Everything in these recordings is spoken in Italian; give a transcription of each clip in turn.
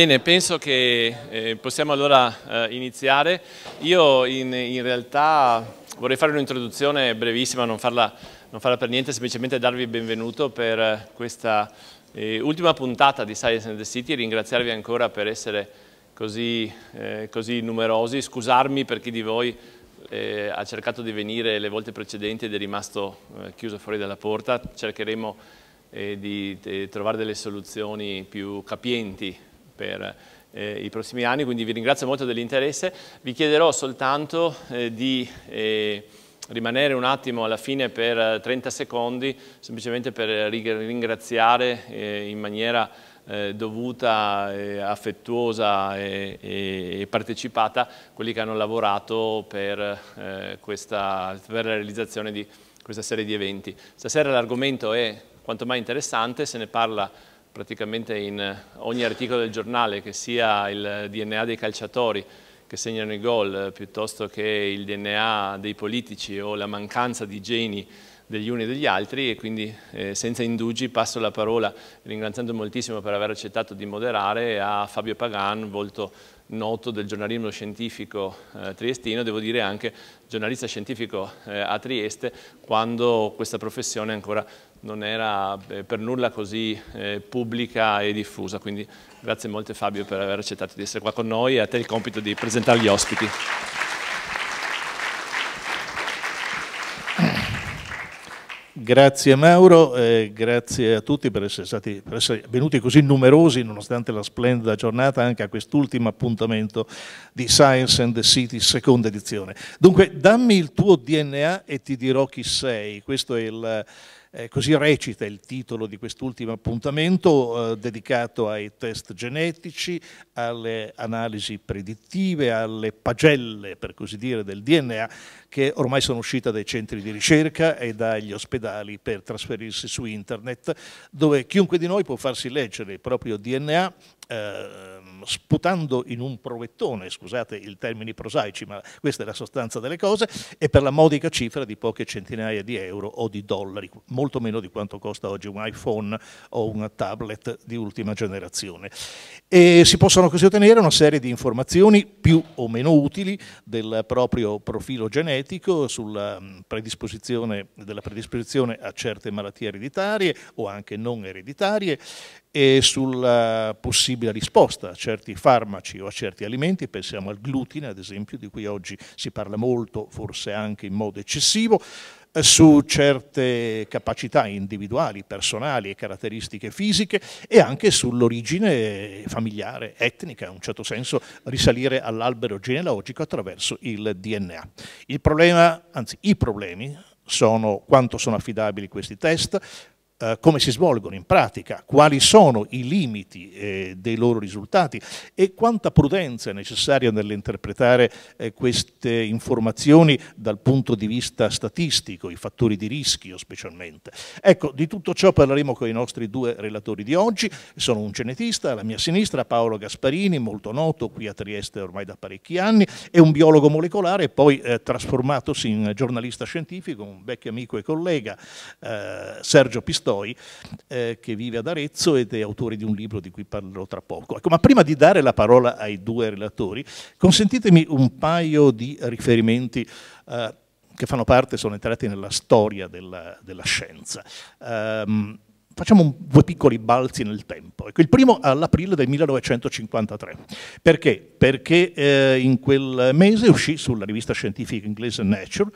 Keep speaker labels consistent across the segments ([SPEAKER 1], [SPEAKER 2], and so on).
[SPEAKER 1] Bene, penso che eh, possiamo allora eh, iniziare. Io in, in, realtà vorrei fare un'introduzione brevissima, non farla, non farla, per niente, semplicemente darvi il benvenuto per eh, questa eh, ultima puntata di Science and the City ringraziarvi ancora per essere così, eh, così numerosi. Scusarmi per chi di voi eh, ha cercato di venire le volte precedenti ed è rimasto chiuso fuori dalla porta. Cercheremo di trovare delle soluzioni più capienti per eh, i prossimi anni, quindi vi ringrazio molto dell'interesse. Vi chiederò soltanto eh, di eh, rimanere un attimo alla fine per 30 eh, secondi, semplicemente per ringraziare eh, in maniera eh, dovuta, affettuosa e, e, partecipata quelli che hanno lavorato per, questa, per la realizzazione di questa serie di eventi. Stasera l'argomento è quanto mai interessante, se ne parla praticamente in eh, ogni articolo del giornale, che sia il DNA dei calciatori che segnano i gol, eh, piuttosto che il DNA dei politici o la mancanza di geni degli uni e degli altri e quindi eh, senza indugi passo la parola, ringraziando moltissimo per aver accettato di moderare, a Fabio Pagan, volto noto del giornalismo scientifico eh, triestino, devo dire anche giornalista scientifico eh, a Trieste, quando questa professione ancora non era eh, per nulla così eh, pubblica e diffusa. Quindi grazie molte Fabio per aver accettato di essere qua con noi e a te il compito di presentare gli ospiti.
[SPEAKER 2] Grazie Mauro, eh, grazie a tutti per essere, stati, per essere, venuti così numerosi nonostante la splendida giornata anche a quest'ultimo appuntamento di Science and the City seconda edizione. Dunque dammi il tuo DNA e ti dirò chi sei, questo è il, eh, così recita il titolo di quest'ultimo appuntamento eh, dedicato ai test genetici, alle analisi predittive, alle pagelle per così dire del DNA che ormai sono uscita dai centri di ricerca e dagli ospedali per trasferirsi su internet, dove chiunque di noi può farsi leggere il proprio DNA ehm, sputando in un provettone, scusate i termini prosaici, ma questa è la sostanza delle cose, e per la modica cifra di poche centinaia di euro o di dollari, molto meno di quanto costa oggi un iPhone o un tablet di ultima generazione. E si possono così ottenere una serie di informazioni più o meno utili del proprio profilo genetico genetico, sulla mm, predisposizione, della predisposizione a certe malattie ereditarie o anche non ereditarie e sulla possibile risposta a certi farmaci o a certi alimenti, pensiamo al glutine ad esempio, di cui oggi si parla molto, forse anche in modo eccessivo, su certe capacità individuali, personali e caratteristiche fisiche e anche sull'origine familiare, etnica, in un certo senso risalire all'albero genealogico attraverso il DNA. Il problema, anzi i problemi, sono quanto sono affidabili questi test, eh, come si svolgono in pratica, quali sono i limiti eh, dei loro risultati e quanta prudenza è necessaria nell'interpretare eh, queste informazioni dal punto di vista statistico, i fattori di rischio specialmente. Ecco, di tutto ciò parleremo con i nostri due relatori di oggi, sono un genetista, alla mia sinistra Paolo Gasparini, molto noto qui a Trieste ormai da parecchi anni, è un biologo molecolare poi eh, trasformatosi in giornalista scientifico, un vecchio amico e collega, eh, Sergio Pistolini, Tolstoi, eh, che vive ad Arezzo ed è autore di un libro di cui parlerò tra poco. Ecco, ma prima di dare la parola ai due relatori, consentitemi un paio di riferimenti eh, che fanno parte, sono entrati nella storia della, della scienza. Um, facciamo un, due piccoli balzi nel tempo. Ecco, il primo all'aprile del 1953. Perché? Perché eh, in quel mese uscì sulla rivista scientifica inglese Nature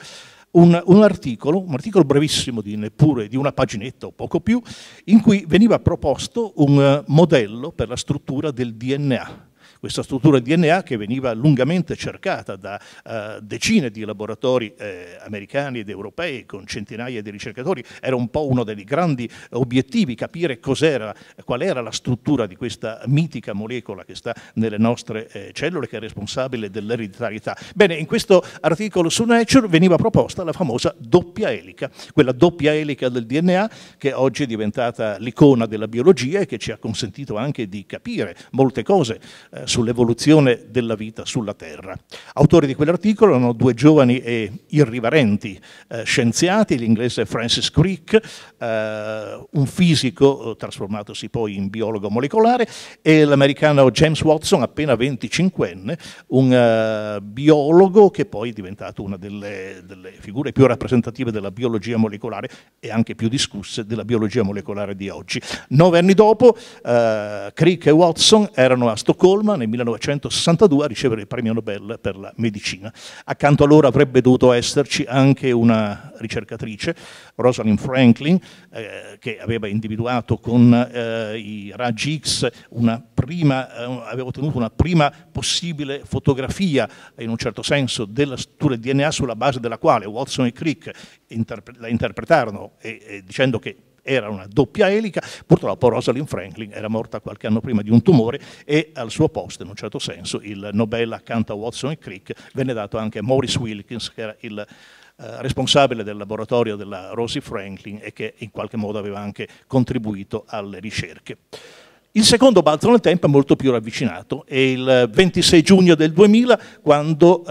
[SPEAKER 2] un, un, articolo, un articolo brevissimo di neppure di una paginetta o poco più, in cui veniva proposto un eh, modello per la struttura del DNA questa struttura di DNA che veniva lungamente cercata da eh, decine di laboratori eh, americani ed europei con centinaia di ricercatori, era un po' uno dei grandi obiettivi, capire cos'era, qual era la struttura di questa mitica molecola che sta nelle nostre eh, cellule, che è responsabile dell'ereditarietà. Bene, in questo articolo su Nature veniva proposta la famosa doppia elica, quella doppia elica del DNA che oggi è diventata l'icona della biologia e che ci ha consentito anche di capire molte cose eh, sull'evoluzione della vita sulla Terra. Autori di quell'articolo erano due giovani e irriverenti eh, scienziati, l'inglese Francis Crick, eh, un fisico eh, trasformatosi poi in biologo molecolare, e l'americano James Watson, appena 25enne, un uh, biologo che poi è diventato una delle, delle figure più rappresentative della biologia molecolare e anche più discusse della biologia molecolare di oggi. Nove anni dopo, eh, Crick e Watson erano a Stoccolma, nel 1962 a ricevere il premio Nobel per la medicina. Accanto a loro avrebbe dovuto esserci anche una ricercatrice, Rosalind Franklin, eh, che aveva individuato con eh, i raggi X una prima, eh, aveva ottenuto una prima possibile fotografia, in un certo senso, della struttura del DNA sulla base della quale Watson e Crick interpre la interpretarono e, e dicendo che era una doppia elica, purtroppo Rosalind Franklin era morta qualche anno prima di un tumore e al suo posto, in un certo senso, il Nobel accanto a Watson e Crick venne dato anche a Maurice Wilkins, che era il eh, responsabile del laboratorio della Rosie Franklin e che in qualche modo aveva anche contribuito alle ricerche. Il secondo balzo nel tempo è molto più ravvicinato, è il 26 giugno del 2000 quando eh,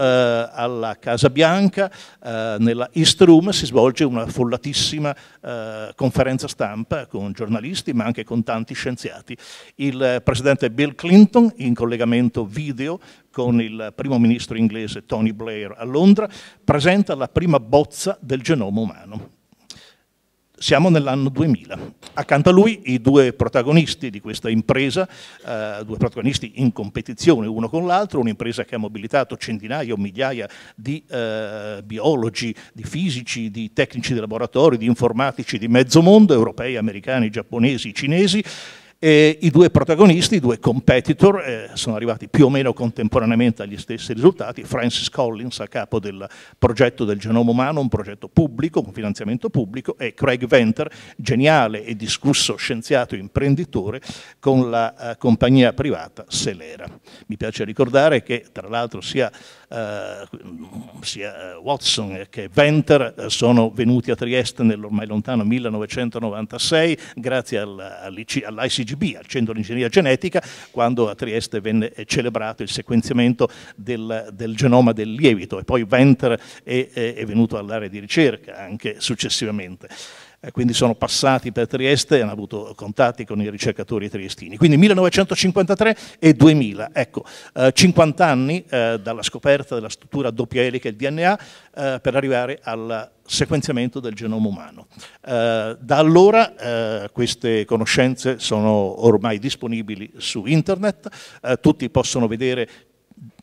[SPEAKER 2] alla Casa Bianca, eh, nella East Room, si svolge una follatissima eh, conferenza stampa con giornalisti ma anche con tanti scienziati. Il presidente Bill Clinton, in collegamento video con il primo ministro inglese Tony Blair a Londra, presenta la prima bozza del genoma umano siamo nell'anno 2000. Accanto a lui i due protagonisti di questa impresa, eh, due protagonisti in competizione uno con l'altro, un'impresa che ha mobilitato centinaia o migliaia di eh, biologi, di fisici, di tecnici di laboratorio, di informatici di mezzo mondo, europei, americani, giapponesi, cinesi, e I due protagonisti, i due competitor, eh, sono arrivati più o meno contemporaneamente agli stessi risultati. Francis Collins a capo del progetto del genoma umano, un progetto pubblico, un finanziamento pubblico, e Craig Venter, geniale e discusso scienziato e imprenditore, con la eh, compagnia privata Selera. Mi piace ricordare che tra l'altro sia eh, sia eh, Watson che Venter eh, sono venuti a Trieste nell'ormai lontano 1996 grazie all'ICGB, al Centro di Ingegneria Genetica, quando a Trieste venne celebrato il sequenziamento del, del genoma del lievito e poi Venter è, è venuto all'area di ricerca anche successivamente. Eh, quindi sono passati per Trieste e hanno avuto contatti con i ricercatori triestini. Quindi 1953 e 2000, ecco, eh, 50 anni eh, dalla scoperta della struttura doppia elica, il DNA, eh, per arrivare al sequenziamento del genoma umano. da allora queste conoscenze sono ormai disponibili su internet, tutti possono vedere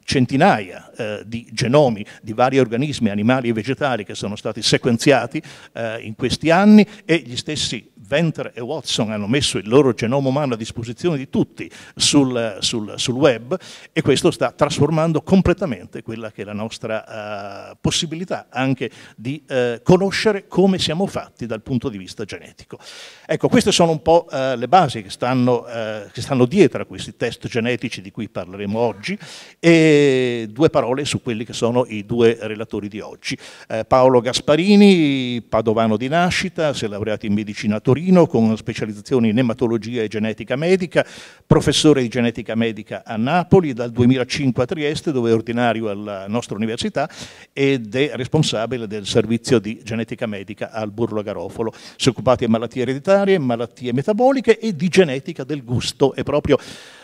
[SPEAKER 2] centinaia eh, di genomi di vari organismi animali e vegetali che sono stati sequenziati eh, in questi anni e gli stessi Venter e Watson hanno messo il loro genoma umano a disposizione di tutti sul, sul, sul web e questo sta trasformando completamente quella che è la nostra eh, possibilità anche di eh, conoscere come siamo fatti dal punto di vista genetico. Ecco, queste sono un po' eh, le basi che stanno, eh, che stanno dietro a questi test genetici di cui parleremo oggi e due parole su quelli che sono i due relatori di oggi. Eh, Paolo Gasparini, padovano di nascita, si è laureato in medicina a Torino, Torino con specializzazione in ematologia e genetica medica, professore di genetica medica a Napoli dal 2005 a Trieste dove è ordinario alla nostra università ed è responsabile del servizio di genetica medica al Burlo Garofolo. Si è occupato di malattie ereditarie, malattie metaboliche e di genetica del gusto. È proprio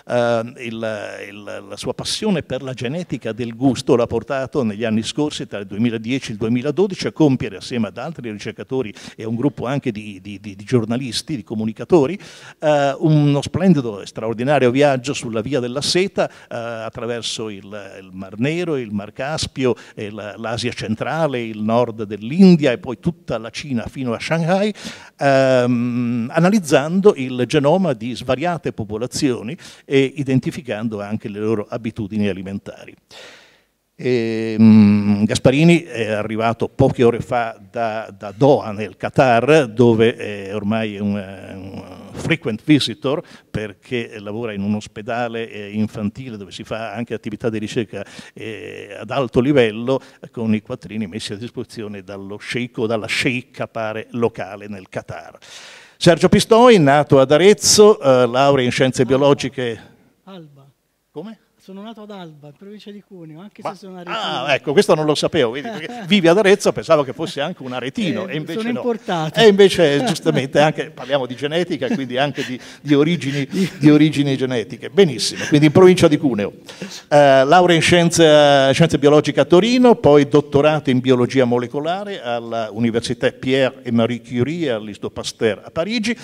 [SPEAKER 2] eh, il, il, la sua passione per la genetica del gusto l'ha portato negli anni scorsi, tra il 2010 e il 2012, a compiere assieme ad altri ricercatori e un gruppo anche di, di, di, di giornalisti, di comunicatori, eh, uno splendido e straordinario viaggio sulla via della seta eh, attraverso il, il, Mar Nero, il Mar Caspio, l'Asia centrale, il nord dell'India e poi tutta la Cina fino a Shanghai, ehm, analizzando il genoma di svariate popolazioni e e identificando anche le loro abitudini alimentari. E, um, Gasparini è arrivato poche ore fa da, da Doha nel Qatar dove è ormai un, un, frequent visitor perché lavora in un ospedale eh, infantile dove si fa anche attività di ricerca eh, ad alto livello con i quattrini messi a disposizione dallo sheikh o dalla sheikh pare locale nel Qatar. Sergio Pistoi, nato ad Arezzo, eh, laurea in scienze biologiche.
[SPEAKER 3] Alba. Sono nato ad Alba, in provincia di Cuneo, anche Ma, se sono aretino.
[SPEAKER 2] Ah, ecco, questo non lo sapevo. Vedi, vivi ad Arezzo, pensavo che fosse anche un aretino. Eh, e invece sono no. importato. E invece, giustamente, anche, parliamo di genetica, quindi anche di, di, origini, di, origini, genetiche. Benissimo, quindi in provincia di Cuneo. Eh, laurea in scienze, scienze biologiche a Torino, poi dottorato in biologia molecolare all'Università Pierre et Marie Curie all'Istitut Pasteur a Parigi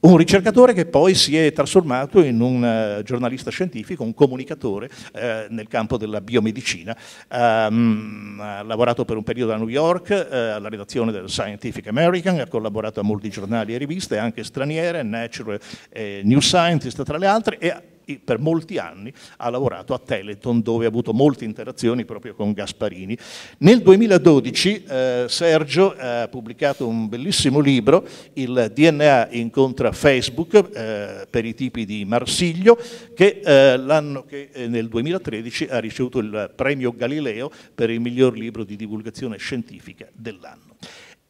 [SPEAKER 2] un ricercatore che poi si è trasformato in un eh, giornalista scientifico, un comunicatore eh, nel campo della biomedicina. Um, ha lavorato per un periodo a New York, eh, alla redazione del Scientific American, ha collaborato a molti giornali e riviste, anche straniere, Nature e New Scientist tra le altre, e per molti anni ha lavorato a Teleton dove ha avuto molte interazioni proprio con Gasparini. Nel 2012 eh, Sergio ha pubblicato un bellissimo libro, Il DNA incontra Facebook eh, per i tipi di Marsiglio, che eh, l'anno che eh, nel 2013 ha ricevuto il premio Galileo per il miglior libro di divulgazione scientifica dell'anno.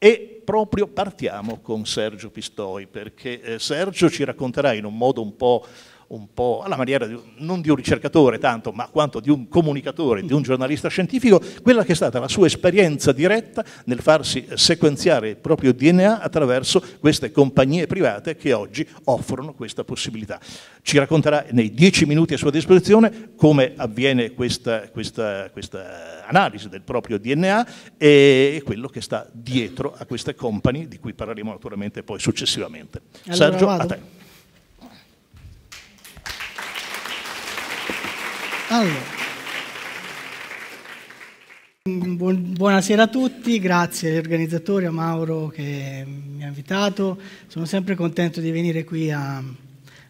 [SPEAKER 2] E proprio partiamo con Sergio Pistoi, perché eh, Sergio ci racconterà in un modo un po' un po' alla maniera di, non di un ricercatore tanto, ma quanto di un comunicatore, di un giornalista scientifico, quella che è stata la sua esperienza diretta nel farsi sequenziare il proprio DNA attraverso queste compagnie private che oggi offrono questa possibilità. Ci racconterà nei dieci minuti a sua disposizione come avviene questa, questa, questa analisi del proprio DNA e quello che sta dietro a queste compagnie di cui parleremo naturalmente poi successivamente. Allora, Sergio, vado. a te.
[SPEAKER 3] Allora. Buonasera a tutti, grazie agli organizzatori, a Mauro che mi ha invitato. Sono sempre contento di venire qui a,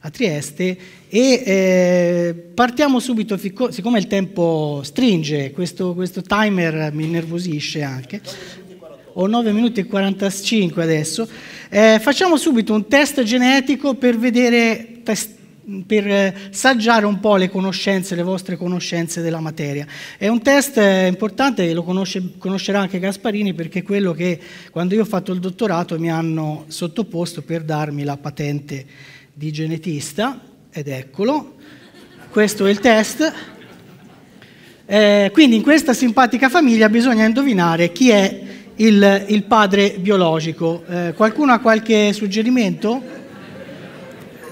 [SPEAKER 3] a Trieste e eh, partiamo subito, siccome il tempo stringe, questo, questo timer mi innervosisce anche. Ho 9 minuti e 45 adesso. Eh, facciamo subito un test genetico per vedere test per eh, saggiare un po' le conoscenze, le vostre conoscenze della materia. È un test eh, importante, lo conosce, conoscerà anche Gasparini, perché è quello che quando io ho fatto il dottorato mi hanno sottoposto per darmi la patente di genetista, ed eccolo, questo è il test. Eh, quindi in questa simpatica famiglia bisogna indovinare chi è il, il padre biologico. Eh, qualcuno ha qualche suggerimento?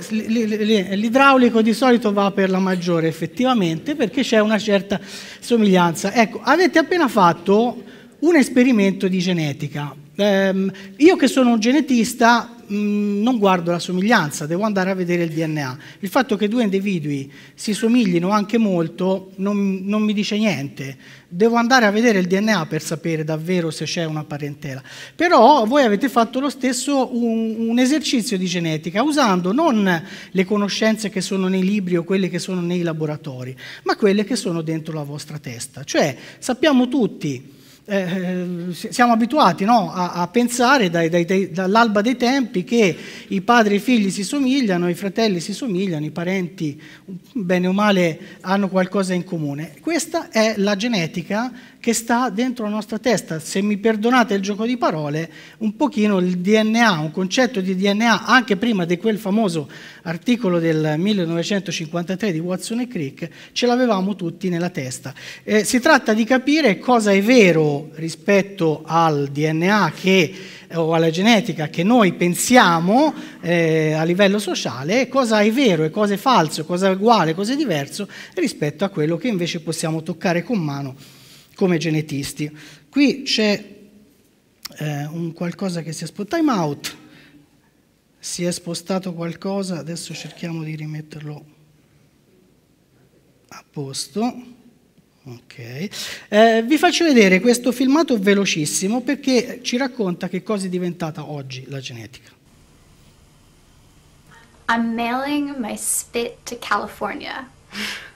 [SPEAKER 3] l'idraulico di solito va per la maggiore effettivamente perché c'è una certa somiglianza. Ecco, avete appena fatto un esperimento di genetica Ehm, io che sono un genetista mh, mm, non guardo la somiglianza, devo andare a vedere il DNA. Il fatto che due individui si somiglino anche molto non, non mi dice niente. Devo andare a vedere il DNA per sapere davvero se c'è una parentela. Però voi avete fatto lo stesso un, un esercizio di genetica, usando non le conoscenze che sono nei libri o quelle che sono nei laboratori, ma quelle che sono dentro la vostra testa. Cioè sappiamo tutti eh, siamo abituati no, a, a, pensare dai, dai, dai, dall'alba dei tempi che i padri e i figli si somigliano, i fratelli si somigliano, i parenti bene o male hanno qualcosa in comune. Questa è la genetica che sta dentro la nostra testa. Se mi perdonate il gioco di parole, un pochino il DNA, un concetto di DNA, anche prima di quel famoso articolo del 1953 di Watson e Crick, ce l'avevamo tutti nella testa. Eh, si tratta di capire cosa è vero rispetto al DNA che o alla genetica che noi pensiamo eh, a livello sociale, cosa è vero e cosa è falso, cosa è uguale, cosa è diverso rispetto a quello che invece possiamo toccare con mano come genetisti. Qui c'è eh, un qualcosa che si è spostato, time out, si è spostato qualcosa, adesso cerchiamo di rimetterlo a posto. Ok, Eh, vi faccio vedere questo filmato velocissimo perché ci racconta che cosa è diventata oggi la genetica. I'm mailing my spit to California.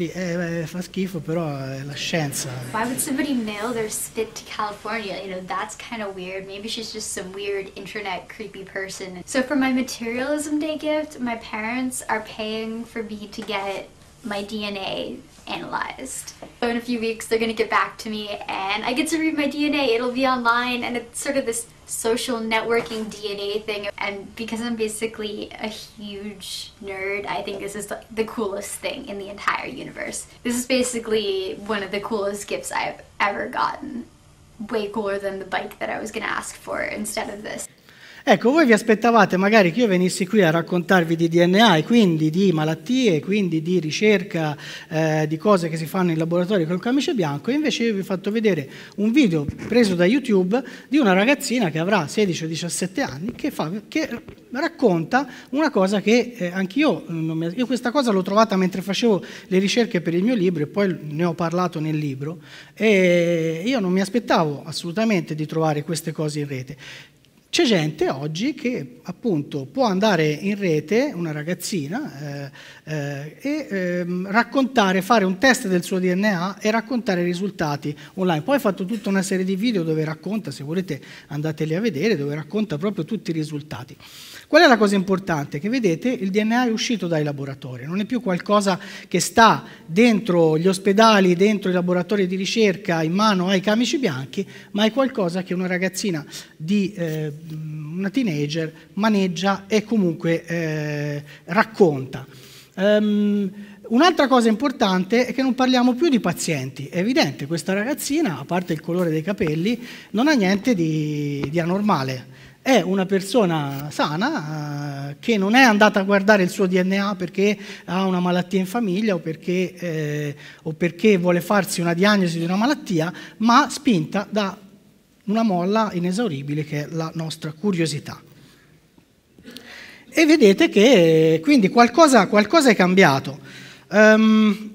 [SPEAKER 3] Sì, eh, eh, fa schifo, però è eh, la scienza. Why would
[SPEAKER 4] somebody mail their spit to California? You know, that's kind of weird. Maybe she's just some weird
[SPEAKER 2] internet
[SPEAKER 3] creepy person. So for my materialism day gift, my parents are paying for me to get my DNA analyzed. So in a few weeks they're gonna get back to me and I get to read my DNA. It'll be online and it's sort of this social networking DNA thing and because I'm basically a huge nerd I think this is the coolest thing in the entire universe. This is basically one of the coolest gifts I've ever gotten. Way cooler than the bike that I was gonna ask for instead of this. Ecco, voi vi aspettavate magari che io venissi qui a raccontarvi di DNA e quindi di malattie, quindi di ricerca, eh, di cose che si fanno in laboratorio con il camice bianco, e invece io vi ho fatto vedere un video preso da YouTube di una ragazzina che avrà 16 o 17 anni che, fa, che racconta una cosa che eh, anch'io, eh, mi, io questa cosa l'ho trovata mentre facevo le ricerche per il mio libro e poi ne ho parlato nel libro e io non mi aspettavo assolutamente di trovare queste cose in rete. C'è gente oggi che appunto può andare in rete, una ragazzina, eh, eh, e eh, raccontare, fare un test del suo DNA e raccontare i risultati online. Poi ha fatto tutta una serie di video dove racconta, se volete andateli a vedere, dove racconta proprio tutti i risultati. Qual è la cosa importante? Che vedete il DNA è uscito dai laboratori, non è più qualcosa che sta dentro gli ospedali, dentro i laboratori di ricerca, in mano ai camici bianchi, ma è qualcosa che una ragazzina di eh, una teenager maneggia e comunque eh, racconta. Um, Un'altra cosa importante è che non parliamo più di pazienti. È evidente, questa ragazzina, a parte il colore dei capelli, non ha niente di, di anormale è una persona sana eh, che non è andata a guardare il suo DNA perché ha una malattia in famiglia o perché, eh, o perché vuole farsi una diagnosi di una malattia, ma spinta da una molla inesauribile che è la nostra curiosità. E vedete che eh, quindi qualcosa, qualcosa è cambiato. Um,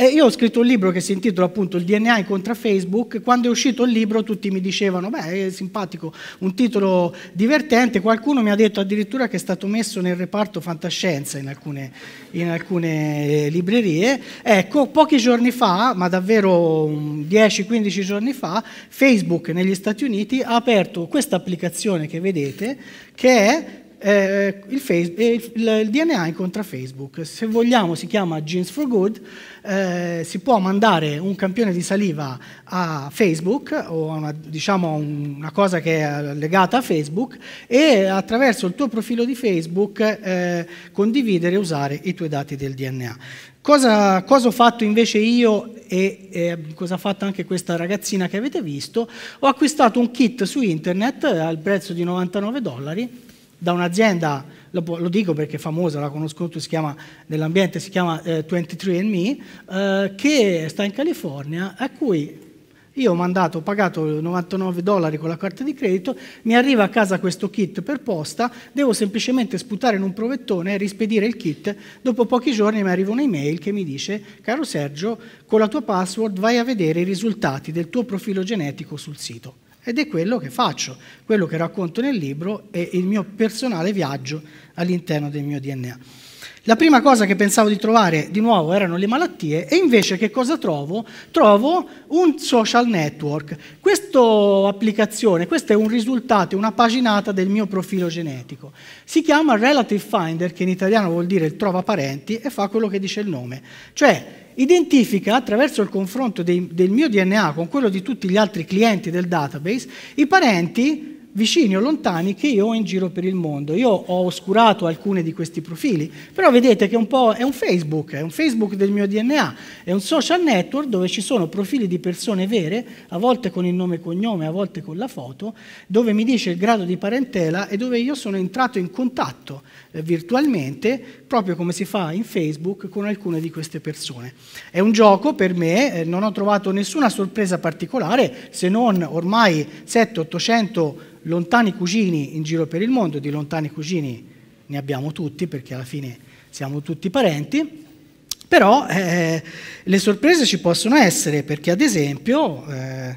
[SPEAKER 3] e io ho scritto un libro che si intitola appunto Il DNA contro Facebook. Quando è uscito il libro tutti mi dicevano, beh, è simpatico, un titolo divertente. Qualcuno mi ha detto addirittura che è stato messo nel reparto fantascienza in alcune, in alcune eh, librerie. Ecco, pochi giorni fa, ma davvero 10-15 mm, giorni fa, Facebook negli Stati Uniti ha aperto questa applicazione che vedete, che è eh, il, Facebook, eh, il, il, DNA incontra Facebook. Se vogliamo si chiama Genes for Good, eh, si può mandare un campione di saliva a Facebook o a una, diciamo, una cosa che è legata a Facebook e attraverso il tuo profilo di Facebook eh, condividere e usare i tuoi dati del DNA. Cosa, cosa, ho fatto invece io e, e, cosa ha fatto anche questa ragazzina che avete visto? Ho acquistato un kit su internet al prezzo di 99 dollari da un'azienda, lo, lo, dico perché è famosa, la conosco tutti, si chiama, nell'ambiente si chiama eh, 23andMe, eh, che sta in California, a cui io ho mandato, ho pagato 99 dollari con la carta di credito, mi arriva a casa questo kit per posta, devo semplicemente sputare in un provettone e rispedire il kit. Dopo pochi giorni mi arriva un'email che mi dice, caro Sergio, con la tua password vai a vedere i risultati del tuo profilo genetico sul sito ed è quello che faccio, quello che racconto nel libro e il mio personale viaggio all'interno del mio DNA. La prima cosa che pensavo di trovare di nuovo erano le malattie e invece che cosa trovo? Trovo un social network. Questa applicazione, questo è un risultato, una paginata del mio profilo genetico. Si chiama Relative Finder, che in italiano vuol dire il trova parenti e fa quello che dice il nome. Cioè identifica attraverso il confronto dei, del mio DNA con quello di tutti gli altri clienti del database i parenti vicini o lontani che io ho in giro per il mondo. Io ho oscurato alcuni di questi profili, però vedete che un è un Facebook, è un Facebook del mio DNA, è un social network dove ci sono profili di persone vere, a volte con il nome e cognome, a volte con la foto, dove mi dice il grado di parentela e dove io sono entrato in contatto eh, virtualmente, proprio come si fa in Facebook con alcune di queste persone. È un gioco per me, eh, non ho trovato nessuna sorpresa particolare se non ormai 700-800 lontani cugini in giro per il mondo, di lontani cugini ne abbiamo tutti perché alla fine siamo tutti parenti. Però eh, le sorprese ci possono essere perché ad esempio eh,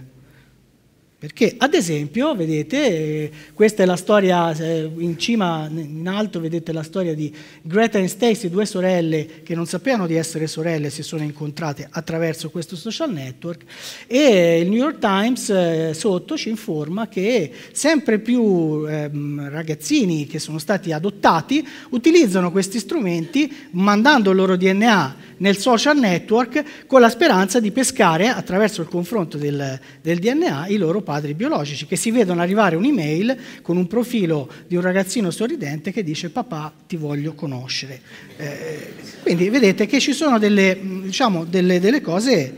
[SPEAKER 3] perché, ad esempio, vedete, questa è la storia, eh, in cima, in alto, vedete la storia di Greta e Stacy, due sorelle che non sapevano di essere sorelle, si sono incontrate attraverso questo social network, e il New York Times eh, sotto ci informa che sempre più ehm, ragazzini che sono stati adottati utilizzano questi strumenti mandando il loro DNA nel social network con la speranza di pescare, attraverso il confronto del, del DNA, i loro padri padri biologici, che si vedono arrivare un'email con un profilo di un ragazzino sorridente che dice papà ti voglio conoscere. Eh, quindi vedete che ci sono delle, diciamo, delle, delle cose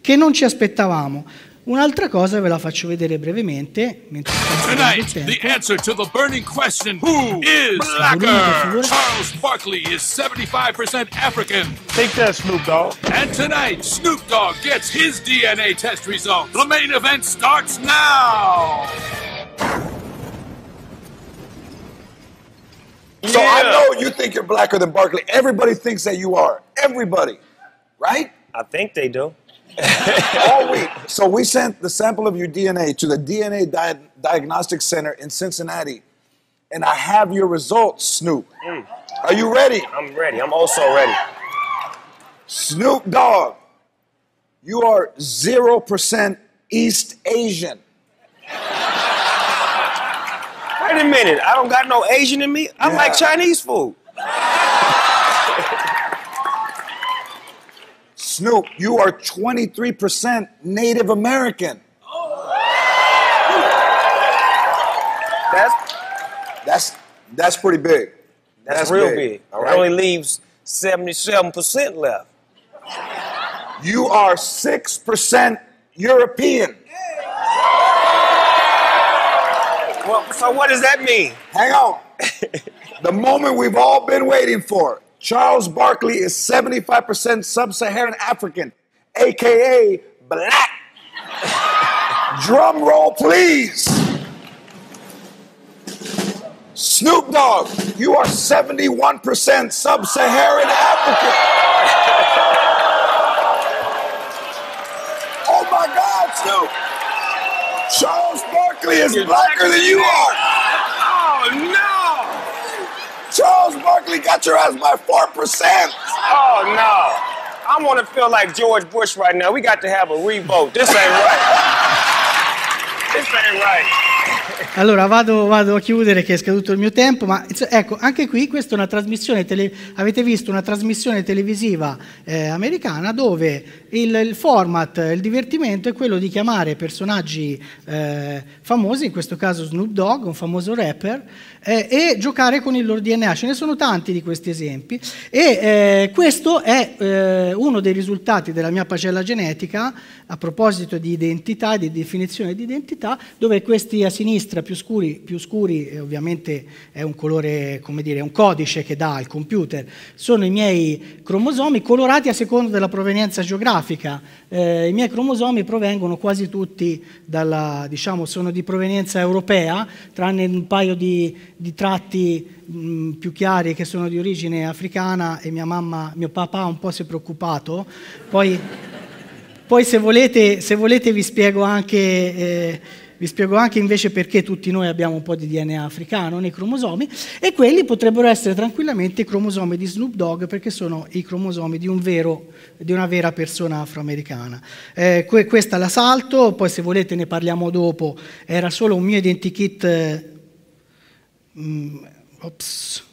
[SPEAKER 3] che non ci aspettavamo. Un'altra cosa ve la faccio vedere brevemente.
[SPEAKER 5] Tonight, the answer to the burning question Who is Blacker? Charles Barkley is 75% African.
[SPEAKER 2] Take that, Snoop Dogg.
[SPEAKER 5] And tonight, Snoop Dogg gets his DNA test results. The main event starts now.
[SPEAKER 6] So yeah. I know you think you're blacker than Barkley. Everybody thinks that you are. Everybody. Right? I think they do. all week. So we sent the sample of your DNA to the DNA Di- Diagnostic Center in Cincinnati, and I have your results, Snoop. Mm. Are you ready? I'm ready. I'm also ready. Snoop Dogg, you are 0% East Asian. Wait a minute. I don't got no Asian in me. I yeah. like Chinese food. Snoop, you are 23% Native American. That's that's that's pretty big. That's, that's real big. big. It only leaves 77% left. You are 6% European.
[SPEAKER 4] Well, so what does that mean?
[SPEAKER 6] Hang on. the moment we've all been waiting for. Charles Barkley is 75% sub Saharan African, aka black. Drum roll, please. Snoop Dogg, you are 71% sub Saharan African. oh my God, Snoop. Charles Barkley is blacker than you are. Oh no! Charles Barkley got your ass by 4%. Oh, no. I want to feel like George Bush right now. We got
[SPEAKER 1] to have a revote. This ain't right. this ain't right.
[SPEAKER 3] Allora vado, vado, a chiudere che è scaduto il mio tempo, ma ecco, anche qui questa è una trasmissione, tele, avete visto una trasmissione televisiva eh, americana dove il, il, format, il divertimento è quello di chiamare personaggi eh, famosi, in questo caso Snoop Dogg, un famoso rapper, eh, e giocare con il loro DNA. Ce ne sono tanti di questi esempi e eh, questo è eh, uno dei risultati della mia pagella genetica a proposito di identità, di definizione di identità, dove questi a sinistra più scuri, più scuri eh, ovviamente è un colore, come dire, un codice che dà al computer, sono i miei cromosomi colorati a seconda della provenienza geografica. Eh, I miei cromosomi provengono quasi tutti dalla, diciamo, sono di provenienza europea, tranne un paio di, di tratti mh, mm, più chiari che sono di origine africana e mia mamma, mio papà un po' si è preoccupato. Poi, poi se, volete, se volete vi spiego anche... Eh, vi spiego anche invece perché tutti noi abbiamo un po' di DNA africano nei cromosomi, e quelli potrebbero essere tranquillamente i cromosomi di Snoop Dogg perché sono i cromosomi di, un vero, di una vera persona afroamericana. Eh, que- questa la salto, poi se volete ne parliamo dopo, era solo un mio identikit... Eh, mm, ops,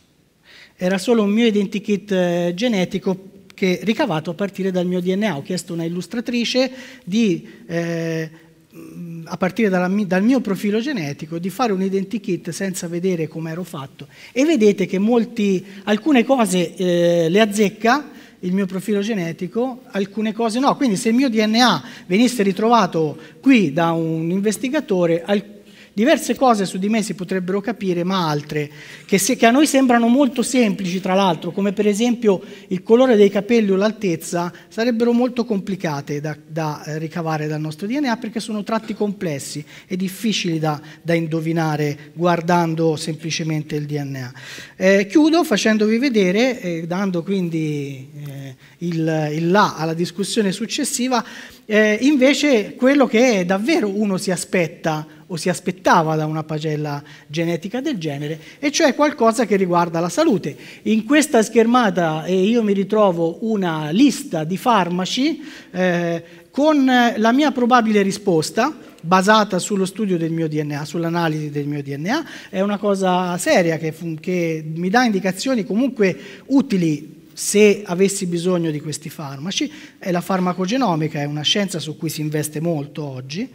[SPEAKER 3] era solo un mio identikit eh, genetico che, ricavato a partire dal mio DNA. Ho chiesto a una illustratrice di eh, Mm, a partire dalla, dal mio profilo genetico, di fare un identikit senza vedere come ero fatto. E vedete che molti, alcune cose eh, le azzecca il mio profilo genetico, alcune cose no. Quindi se il mio DNA venisse ritrovato qui da un investigatore, alcune diverse cose su di me si potrebbero capire, ma altre che, se, che a noi sembrano molto semplici, tra l'altro, come per esempio il colore dei capelli o l'altezza, sarebbero molto complicate da, da eh, ricavare dal nostro DNA perché sono tratti complessi e difficili da, da indovinare guardando semplicemente il DNA. Eh, chiudo facendovi vedere, eh, dando quindi eh, il, il là alla discussione successiva, eh, invece quello che davvero uno si aspetta o si aspettava da una pagella genetica del genere, e cioè qualcosa che riguarda la salute. In questa schermata eh, io mi ritrovo una lista di farmaci eh, con la mia probabile risposta basata sullo studio del mio DNA, sull'analisi del mio DNA, è una cosa seria che, che mi dà indicazioni comunque utili se avessi bisogno di questi farmaci, è la farmacogenomica, è una scienza su cui si investe molto oggi,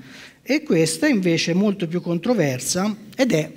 [SPEAKER 3] e questa invece è molto più controversa ed è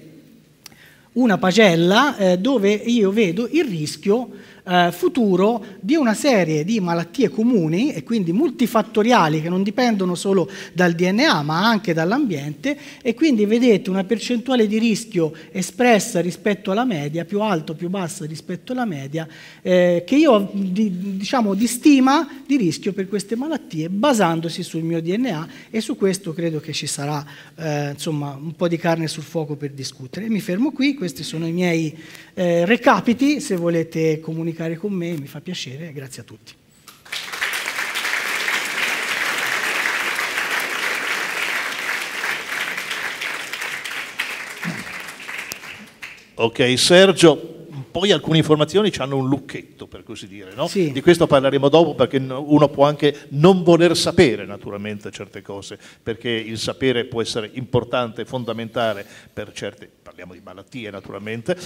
[SPEAKER 3] una pagella eh, dove io vedo il rischio eh, futuro di una serie di malattie comuni e quindi multifattoriali che non dipendono solo dal DNA ma anche dall'ambiente e quindi vedete una percentuale di rischio espressa rispetto alla media, più alto, più bassa rispetto alla media, eh, che io ho di, diciamo, di stima di rischio per queste malattie basandosi sul mio DNA e su questo credo che ci sarà eh, insomma, un po' di carne sul fuoco per discutere. Mi fermo qui, questi sono i miei eh, recapiti, se volete comunicare comunicare con me, mi fa piacere, grazie a tutti.
[SPEAKER 2] Ok, Sergio, poi alcune informazioni hanno un lucchetto, per così dire, no? sì. Di questo parleremo dopo perché uno può anche non voler sapere naturalmente certe cose, perché il sapere può essere importante, fondamentale per certe parliamo di malattie naturalmente,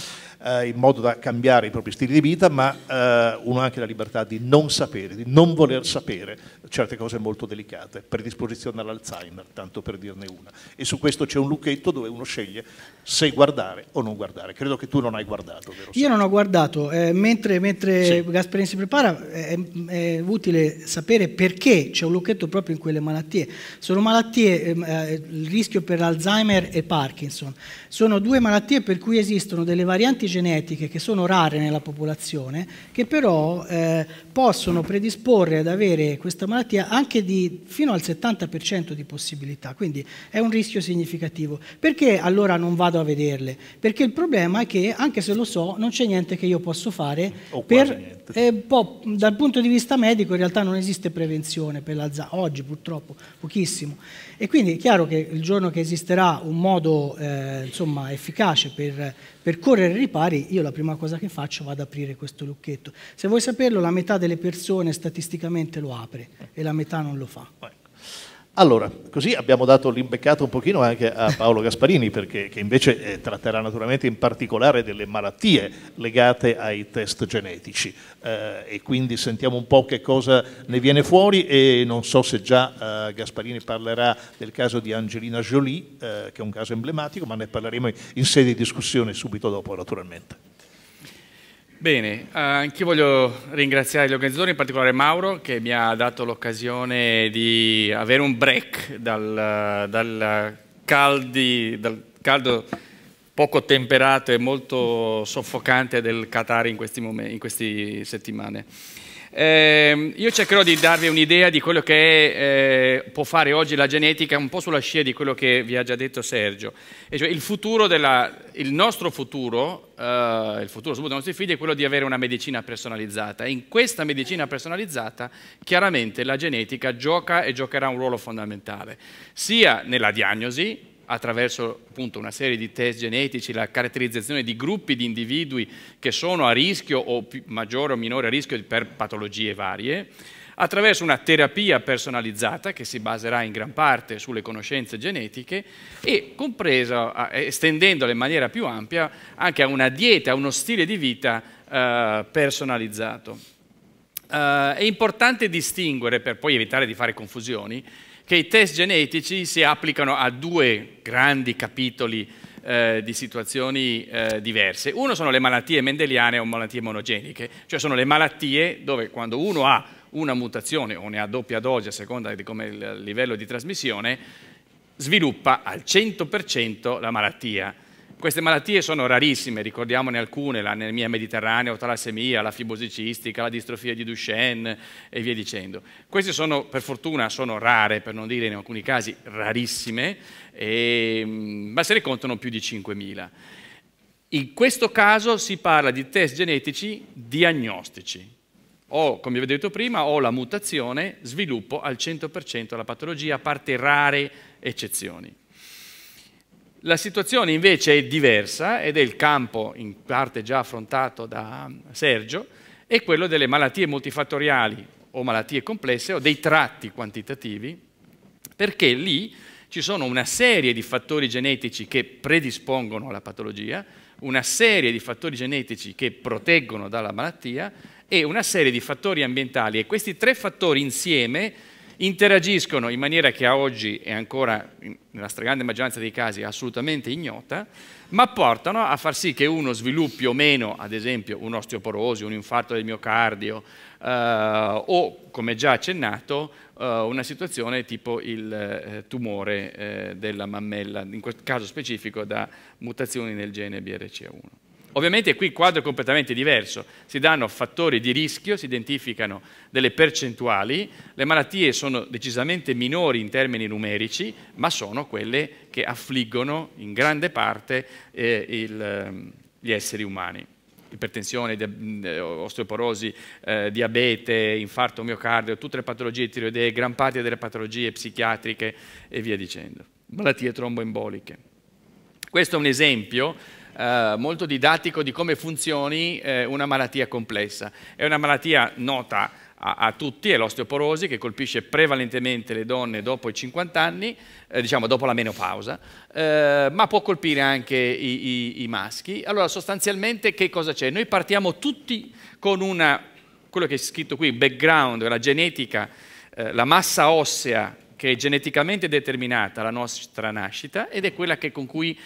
[SPEAKER 2] eh, in modo da cambiare i propri stili di vita, ma eh, uno ha anche la libertà di non sapere, di non voler sapere certe cose molto delicate, predisposizione all'Alzheimer, tanto per dirne una. E su questo c'è un lucchetto dove uno sceglie se guardare o non guardare. Credo che tu non hai guardato, vero? Io
[SPEAKER 3] non ho guardato, eh, mentre, mentre sì. Gasperini si prepara è, è, utile sapere perché c'è un lucchetto proprio in quelle malattie. Sono malattie, ehm, eh, il rischio per Alzheimer e Parkinson, sono due due malattie per cui esistono delle varianti genetiche che sono rare nella popolazione, che però eh, possono predisporre ad avere questa malattia anche di fino al 70% di possibilità, quindi è un rischio significativo. Perché allora non vado a vederle? Perché il problema è che anche se lo so non c'è niente che io posso fare per, eh, dal punto di vista medico in realtà non esiste prevenzione per l'Alzheimer, oggi purtroppo pochissimo. E quindi è chiaro che il giorno che esisterà un modo eh, insomma, efficace per, per correre i ripari, io la prima cosa che faccio vado ad aprire questo lucchetto. Se vuoi saperlo, la metà delle persone statisticamente lo apre e la metà non lo fa.
[SPEAKER 2] Allora, così abbiamo dato l'imbeccato un pochino anche a Paolo Gasparini, perché, che invece eh, tratterà naturalmente in particolare delle malattie legate ai test genetici. Eh, e quindi sentiamo un po' che cosa ne viene fuori e non so se già eh, Gasparini parlerà del caso di Angelina Jolie, eh, che è un caso emblematico, ma ne parleremo in sede di discussione subito dopo naturalmente.
[SPEAKER 5] Bene, eh, anch'io voglio ringraziare gli organizzatori, in particolare Mauro, che mi ha dato l'occasione di avere un break dal, dal, caldi, dal caldo poco temperato e molto soffocante del Qatar in, questi in queste settimane. Eh, io cercherò di darvi un'idea di quello che è, eh, può fare oggi la genetica, un po' sulla scia di quello che vi ha già detto Sergio. E cioè il, futuro della, il nostro futuro, eh, il futuro soprattutto dei nostri figli, è quello di avere una medicina personalizzata. in questa medicina personalizzata, chiaramente la genetica gioca e giocherà un ruolo fondamentale, sia nella diagnosi, attraverso appunto, una serie di test genetici, la caratterizzazione di gruppi di individui che sono a rischio o maggiore o minore a rischio per patologie varie, attraverso una terapia personalizzata che si baserà in gran parte sulle conoscenze genetiche e compresa, estendendola in maniera più ampia, anche a una dieta, a uno stile di vita eh, personalizzato. Uh, è importante distinguere, per poi evitare di fare confusioni, che i test genetici si applicano a due grandi capitoli eh, di situazioni eh, diverse. Uno sono le malattie mendeliane o malattie monogeniche, cioè sono le malattie dove quando uno ha una mutazione o ne ha doppia dose a seconda di come il livello di trasmissione, sviluppa al 100% la malattia queste malattie sono rarissime, ricordiamone alcune, l'anemia mediterranea, la talassemia, la fibosicistica, la distrofia di Duchenne e via dicendo. Queste sono, per fortuna, sono rare, per non dire in alcuni casi rarissime, e, mm, ma se ne contano più di 5.000. In questo caso si parla di test genetici diagnostici. O, come vi ho detto prima, ho la mutazione, sviluppo al 100% la patologia, a parte rare eccezioni. La situazione invece è diversa ed è il campo in parte già affrontato da Sergio, è quello delle malattie multifattoriali o malattie complesse o dei tratti quantitativi, perché lì ci sono una serie di fattori genetici che predispongono alla patologia, una serie di fattori genetici che proteggono dalla malattia e una serie di fattori ambientali e questi tre fattori insieme interagiscono in maniera che a oggi è ancora, nella stragrande maggioranza dei casi, assolutamente ignota, ma portano a far sì che uno sviluppi o meno, ad esempio, un'osteoporosi, un infarto del miocardio, eh, o, come già accennato, eh, una situazione tipo il eh, tumore eh, della mammella, in questo caso specifico da mutazioni nel gene BRCA1. Ovviamente qui il quadro è completamente diverso, si danno fattori di rischio, si identificano delle percentuali, le malattie sono decisamente minori in termini numerici, ma sono quelle che affliggono in grande parte eh, il, ehm, gli esseri umani ipertensione, osteoporosi, eh, diabete, infarto miocardio, tutte le patologie tiroidee, gran parte delle patologie psichiatriche e via dicendo, malattie tromboemboliche. Questo è un esempio eh, molto didattico di come funzioni eh, una malattia complessa. È una malattia nota a, a, tutti, è l'osteoporosi che colpisce prevalentemente le donne dopo i 50 anni, eh, diciamo dopo la menopausa, eh, ma può colpire anche i, i, i, maschi. Allora sostanzialmente che cosa c'è? Noi partiamo tutti con una, quello che è scritto qui, background, la genetica, eh, la massa ossea che è geneticamente determinata alla nostra nascita ed è quella che, con cui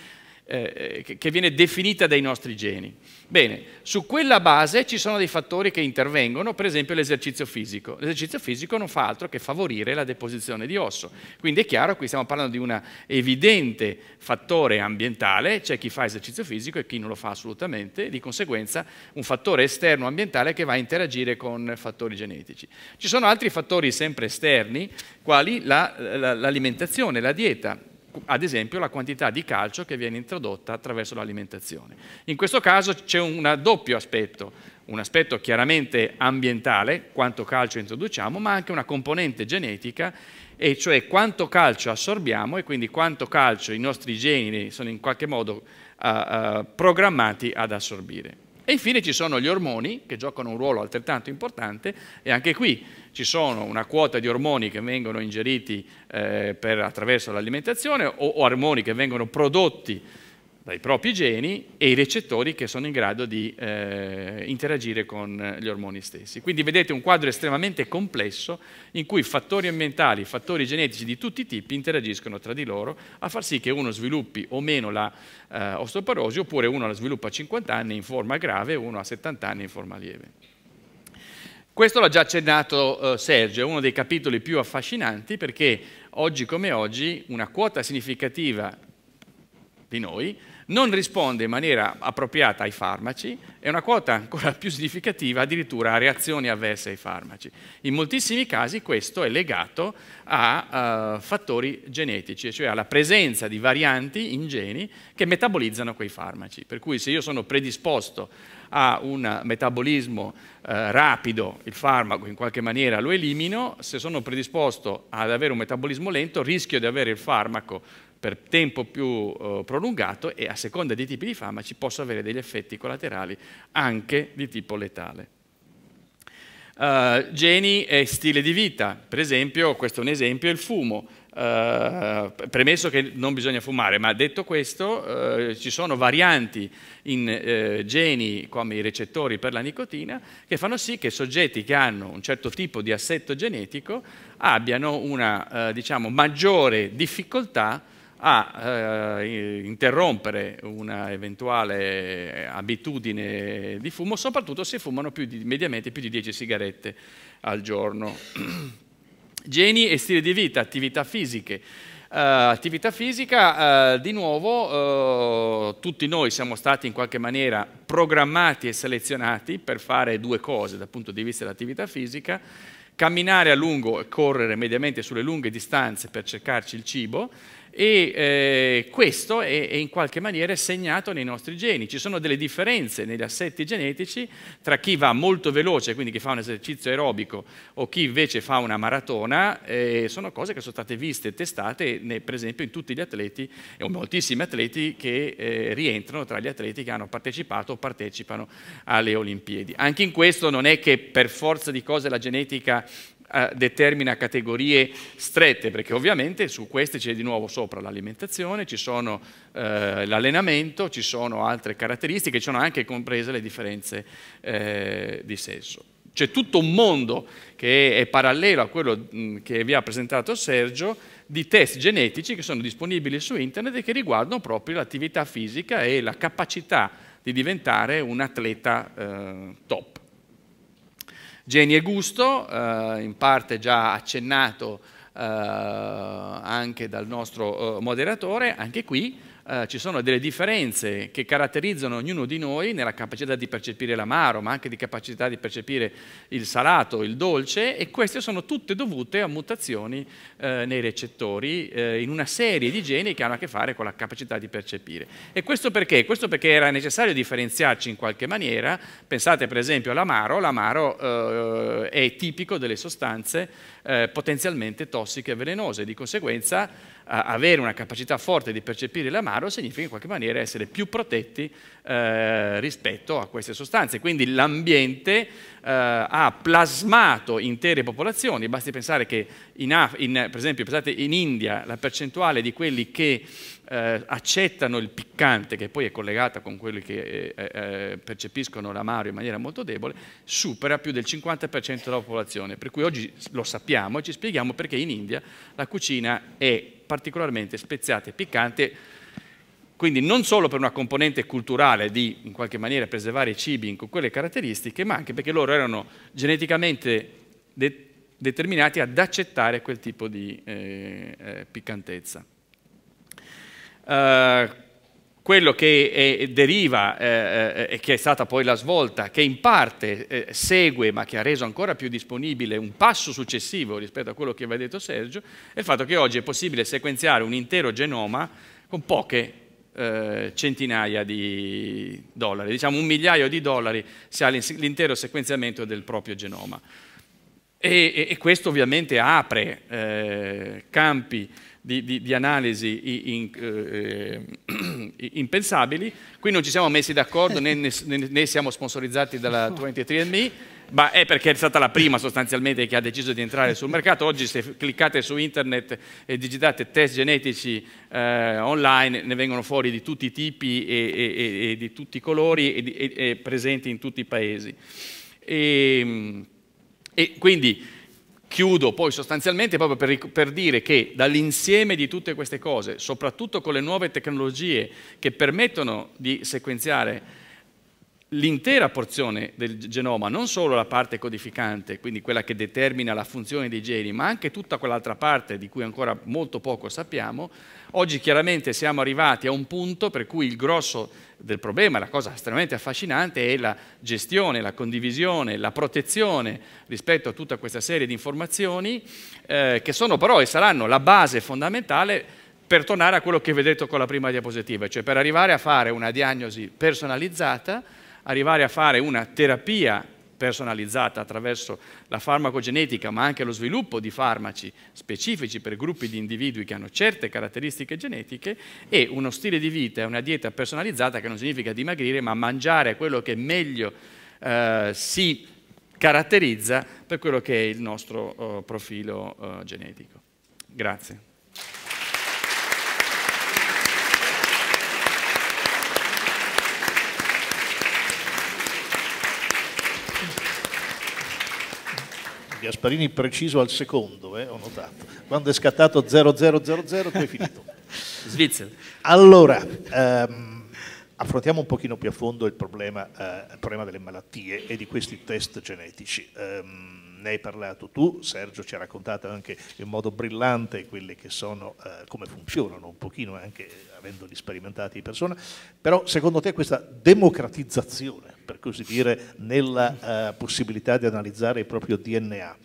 [SPEAKER 5] eh, che viene definita dai nostri geni. Bene, su quella base ci sono dei fattori che intervengono, per esempio l'esercizio fisico. L'esercizio fisico non fa altro che favorire la deposizione di osso. Quindi è chiaro, qui stiamo parlando di un evidente fattore ambientale, c'è chi fa esercizio fisico e chi non lo fa assolutamente, di conseguenza un fattore esterno ambientale che va a interagire con fattori genetici. Ci sono altri fattori sempre esterni, quali la, la, l'alimentazione, la dieta ad esempio la quantità di calcio che viene introdotta attraverso l'alimentazione. In questo caso c'è un doppio aspetto, un aspetto chiaramente ambientale, quanto calcio introduciamo, ma anche una componente genetica, e cioè quanto calcio assorbiamo e quindi quanto calcio i nostri geni sono in qualche modo uh, uh, programmati ad assorbire. E infine ci sono gli ormoni che giocano un ruolo altrettanto importante e anche qui ci sono una quota di ormoni che vengono ingeriti eh, per, attraverso l'alimentazione o, o ormoni che vengono prodotti dai propri geni e i recettori che sono in grado di eh, interagire con gli ormoni stessi. Quindi vedete un quadro estremamente complesso in cui fattori ambientali, fattori genetici di tutti i tipi interagiscono tra di loro a far sì che uno sviluppi o meno la eh, osteoporosi oppure uno la sviluppa a 50 anni in forma grave e uno a 70 anni in forma lieve. Questo l'ha già accennato eh, Sergio, è uno dei capitoli più affascinanti perché oggi come oggi una quota significativa di noi non risponde in maniera appropriata ai farmaci e una quota ancora più significativa addirittura a reazioni avverse ai farmaci. In moltissimi casi questo è legato a uh, fattori genetici, cioè alla presenza di varianti in geni che metabolizzano quei farmaci. Per cui se io sono predisposto a un metabolismo eh, rapido, il farmaco in qualche maniera lo elimino, se sono predisposto ad avere un metabolismo lento rischio di avere il farmaco per tempo più eh, prolungato e a seconda dei tipi di farmaci possa avere degli effetti collaterali anche di tipo letale. Uh, geni e stile di vita, per esempio, questo è un esempio, il fumo. Uh, premesso che non bisogna fumare, ma detto questo, uh, ci sono varianti in geni come i recettori per la nicotina che fanno sì che soggetti che hanno un certo tipo di assetto genetico abbiano una diciamo, maggiore difficoltà a eh, interrompere una eventuale abitudine di fumo, soprattutto se fumano più di, mediamente più di 10 sigarette al giorno. Geni e stile di vita, attività fisiche. Uh, attività fisica, uh, di nuovo uh, tutti noi siamo stati in qualche maniera programmati e selezionati per fare due cose dal punto di vista dell'attività fisica, camminare a lungo e correre mediamente sulle lunghe distanze per cercarci il cibo e eh, questo è, è, in qualche maniera segnato nei nostri geni. Ci sono delle differenze negli assetti genetici tra chi va molto veloce, quindi chi fa un esercizio aerobico, o chi invece fa una maratona, eh, sono cose che sono state viste e testate ne, per esempio in tutti gli atleti o moltissimi atleti che eh, rientrano tra gli atleti che hanno partecipato o partecipano alle Olimpiadi. Anche in questo non è che per forza di cose la genetica eh, determina categorie strette, perché ovviamente su queste c'è di nuovo sopra l'alimentazione, ci sono eh, l'allenamento, ci sono altre caratteristiche, ci sono anche comprese le differenze eh, di sesso. C'è tutto un mondo che è parallelo a quello che vi ha presentato Sergio di test genetici che sono disponibili su internet e che riguardano proprio l'attività fisica e la capacità di diventare un atleta eh, top. Geni e gusto, eh, in parte già accennato eh, anche dal nostro eh, moderatore, anche qui eh, ci sono delle differenze che caratterizzano ognuno di noi nella capacità di percepire l'amaro, ma anche di capacità di percepire il salato, il dolce, e queste sono tutte dovute a mutazioni eh, nei recettori eh, in una serie di geni che hanno a che fare con la capacità di percepire. E questo perché? Questo perché era necessario differenziarci in qualche maniera. Pensate per esempio all'amaro, l'amaro eh, è tipico delle sostanze eh, potenzialmente tossiche e velenose, di conseguenza avere una capacità forte di percepire l'amaro amaro significa in qualche maniera essere più protetti eh, rispetto a queste sostanze. Quindi l'ambiente eh, ha plasmato intere popolazioni, basti pensare che in, in, per esempio pensate in India la percentuale di quelli che eh, accettano il piccante, che poi è collegata con quelli che eh, eh percepiscono l'amaro in maniera molto debole, supera più del 50% della popolazione. Per cui oggi lo sappiamo e ci spieghiamo perché in India la cucina è particolarmente speziata e piccante quindi non solo per una componente culturale di in qualche maniera preservare i cibi con quelle caratteristiche, ma anche perché loro erano geneticamente de determinati ad accettare quel tipo di eh, eh, piccantezza. Uh, quello che è, deriva eh, eh, e eh, che è stata poi la svolta, che in parte segue ma che ha reso ancora più disponibile un passo successivo rispetto a quello che aveva detto Sergio, è il fatto che oggi è possibile sequenziare un intero genoma con poche eh, centinaia di dollari, diciamo un migliaio di dollari se ha l'intero sequenziamento del proprio genoma. E, e, e questo ovviamente apre eh, campi di, di, di analisi in, eh, eh impensabili. Qui non ci siamo messi d'accordo né, né, siamo sponsorizzati dalla 23andMe ma è perché è stata la prima sostanzialmente che ha deciso di entrare sul mercato. Oggi se cliccate su internet e digitate test genetici eh, online ne vengono fuori di tutti i tipi e, e, e di tutti i colori e, e, presenti in tutti i paesi. Ehm, e, quindi chiudo poi sostanzialmente proprio per, per dire che dall'insieme di tutte queste cose, soprattutto con le nuove tecnologie che permettono di sequenziare l'intera porzione del genoma, non solo la parte codificante, quindi quella che determina la funzione dei geni, ma anche tutta quell'altra parte di cui ancora molto poco sappiamo, oggi chiaramente siamo arrivati a un punto per cui il grosso del problema, la cosa estremamente affascinante, è la gestione, la condivisione, la protezione rispetto a tutta questa serie di informazioni eh, che sono però e saranno la base fondamentale per tornare a quello che vi ho detto con la prima diapositiva, cioè per arrivare a fare una diagnosi personalizzata, arrivare a fare una terapia personalizzata attraverso la farmacogenetica, ma anche lo sviluppo di farmaci specifici per gruppi di individui che hanno certe caratteristiche genetiche e uno stile di vita e una dieta personalizzata che non significa dimagrire, ma mangiare quello che meglio eh, si caratterizza per quello che è il nostro eh, profilo eh, genetico. Grazie.
[SPEAKER 2] Gasparini preciso al secondo, eh, ho notato. Quando è scattato 0000 tu è finito. Svizzera. Allora, ehm, affrontiamo un pochino più a fondo il problema, eh, il problema delle malattie e di questi test genetici. Ehm, ne hai parlato tu, Sergio ci ha raccontato anche in modo brillante quelli che sono, eh, come funzionano un pochino anche avendoli sperimentati di persona, però secondo te questa democratizzazione per così dire, nella eh, possibilità di analizzare il proprio DNA.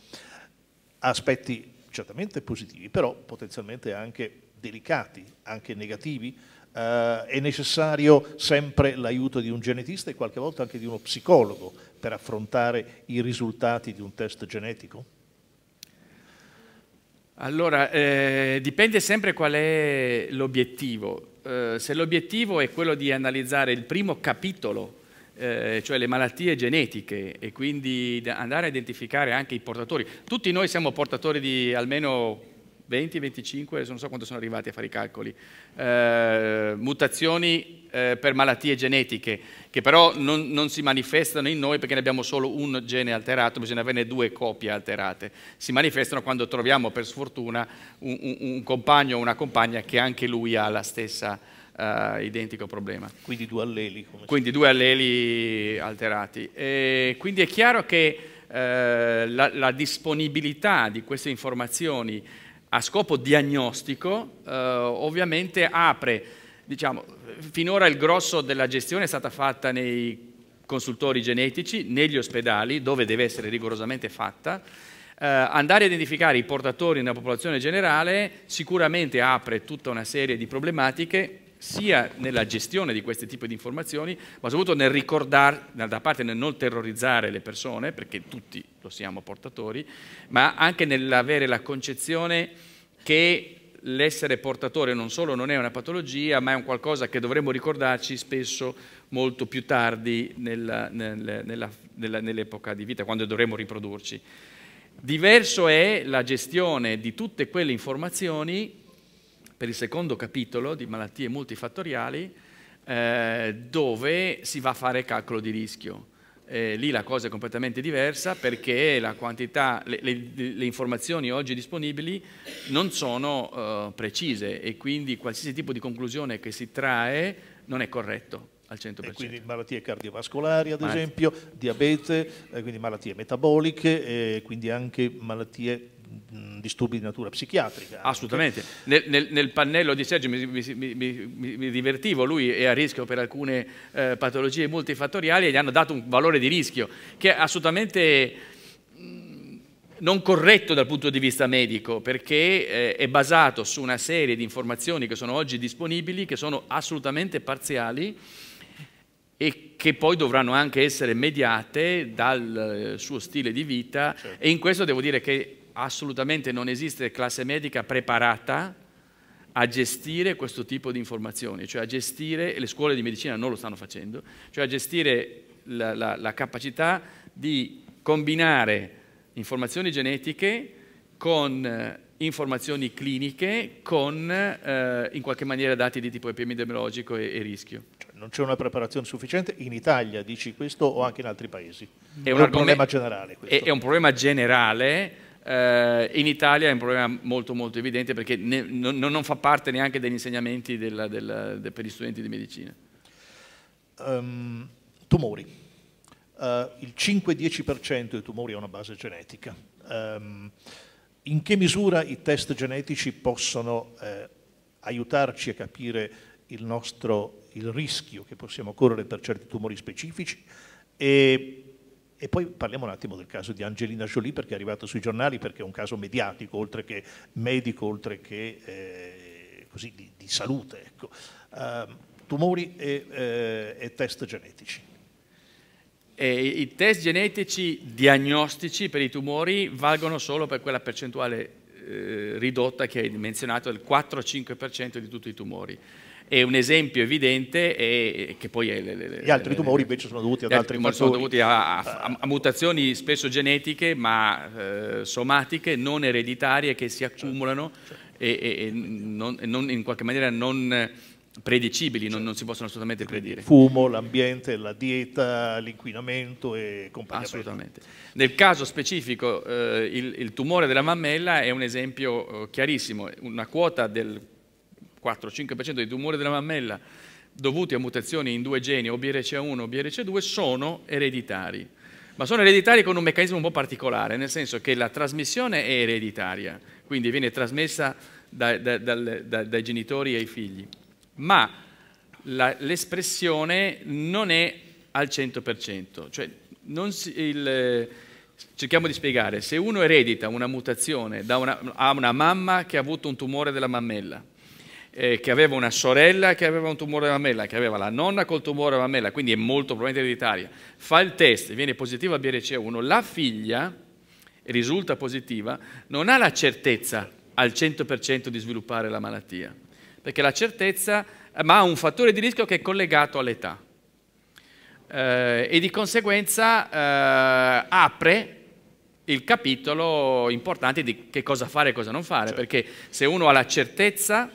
[SPEAKER 2] Aspetti certamente positivi, però potenzialmente anche delicati, anche negativi. Eh, è necessario sempre l'aiuto di un genetista e qualche volta anche di uno psicologo per affrontare i risultati di un test genetico?
[SPEAKER 5] Allora, eh, dipende sempre qual è l'obiettivo. Eh, se l'obiettivo è quello di analizzare il primo capitolo eh, cioè le malattie genetiche e quindi andare a identificare anche i portatori. Tutti noi siamo portatori di almeno 20, 25, non so quanto sono arrivati a fare i calcoli, eh, mutazioni eh, per malattie genetiche, che però non, non, si manifestano in noi perché ne abbiamo solo un gene alterato, bisogna averne due copie alterate. Si manifestano quando troviamo per sfortuna un, un, un compagno o una compagna che anche lui ha la stessa eh, identico problema. Quindi due alleli. quindi due alleli alterati. E quindi è chiaro che eh, la, la, disponibilità di queste informazioni a scopo diagnostico eh, ovviamente apre, diciamo, finora il grosso della gestione è stata fatta nei consultori genetici, negli ospedali, dove deve essere rigorosamente fatta, Uh, andare a identificare i portatori nella popolazione generale sicuramente apre tutta una serie di problematiche sia nella gestione di questi tipi di informazioni, ma soprattutto nel ricordare, da parte nel non terrorizzare le persone, perché tutti lo siamo portatori, ma anche nell'avere la concezione che l'essere portatore non solo non è una patologia, ma è un qualcosa che dovremmo ricordarci spesso molto più tardi nell'epoca nella, nella, nell di vita, quando dovremmo riprodurci. Diverso è la gestione di tutte quelle informazioni per il secondo capitolo di malattie multifattoriali eh, dove si va a fare calcolo di rischio. Eh, lì la cosa è completamente diversa perché quantità, le, le, le, informazioni oggi disponibili non sono eh, precise e quindi qualsiasi tipo di conclusione che si trae non è corretto al 100%. E quindi malattie cardiovascolari
[SPEAKER 2] ad malattie. esempio,
[SPEAKER 5] diabete, eh, quindi malattie
[SPEAKER 2] metaboliche, e quindi anche malattie disturbi di natura psichiatrica. Assolutamente.
[SPEAKER 5] Nel, nel, nel, pannello di Sergio mi, mi, mi, mi, divertivo, lui è a rischio per alcune eh, patologie multifattoriali e gli hanno dato un valore di rischio che è assolutamente mm, non corretto dal punto di vista medico perché eh, è basato su una serie di informazioni che sono oggi disponibili, che sono assolutamente parziali e che poi dovranno anche essere mediate dal eh, suo stile di vita certo. e in questo devo dire che assolutamente non esiste classe medica preparata a gestire questo tipo di informazioni, cioè a gestire, e le scuole di medicina non lo stanno facendo, cioè a gestire la, la, la capacità di combinare informazioni genetiche con eh, informazioni cliniche con eh, in qualche maniera dati di tipo epidemiologico e, e rischio. Cioè, non
[SPEAKER 2] c'è una preparazione sufficiente in Italia, dici questo, o anche in altri paesi? È, è un, problema generale.
[SPEAKER 5] È, è, un problema generale eh, in Italia è un problema molto molto evidente perché ne, non, non, fa parte neanche degli insegnamenti della, della, de, per gli studenti di medicina.
[SPEAKER 2] Um, tumori. Uh, il 5-10% dei tumori ha una base genetica. Um, in che misura i test genetici possono eh, aiutarci a capire il, nostro, il rischio che possiamo correre per certi tumori specifici e e poi parliamo un attimo del caso di Angelina Jolie perché è arrivato sui giornali, perché è un caso mediatico, oltre che medico, oltre che eh, così, di, di, salute. Ecco. Uh, tumori e,
[SPEAKER 5] eh, e, test genetici. E I test genetici diagnostici per i tumori valgono solo per quella percentuale eh, ridotta che hai menzionato, del 4-5% di tutti i tumori è un esempio evidente e che poi... È le, le, le, Gli altri tumori invece sono dovuti ad altri fattori. Sono dovuti a, a, a, mutazioni spesso genetiche ma eh, somatiche, non ereditarie, che si certo, accumulano certo. e, e non, non, in qualche maniera non predicibili, certo. non, non, si possono assolutamente predire. Il fumo,
[SPEAKER 2] l'ambiente, la dieta, l'inquinamento e compagnia. Assolutamente.
[SPEAKER 5] Nel caso specifico eh, il, il, tumore della mammella è un esempio eh, chiarissimo, una quota del 4-5% dei tumori della mammella dovuti a mutazioni in due geni, o BRCA1 o BRCA2, sono ereditari. Ma sono ereditari con un meccanismo un po' particolare, nel senso che la trasmissione è ereditaria, quindi viene trasmessa da, da, da, dai genitori ai figli. Ma la, l'espressione non è al 100%, cioè si, il, cerchiamo di spiegare, se uno eredita una mutazione una, a una mamma che ha avuto un tumore della mammella, eh, che aveva una sorella che aveva un tumore alla mammella, che aveva la nonna col tumore alla mammella, quindi è molto probabilmente ereditaria, fa il test, viene positiva a BRCA1, la figlia risulta positiva, non ha la certezza al 100% di sviluppare la malattia, perché la certezza, eh, ma ha un fattore di rischio che è collegato all'età. Eh, e di conseguenza eh, apre il capitolo importante di che cosa fare e cosa non fare, certo. perché se uno ha la certezza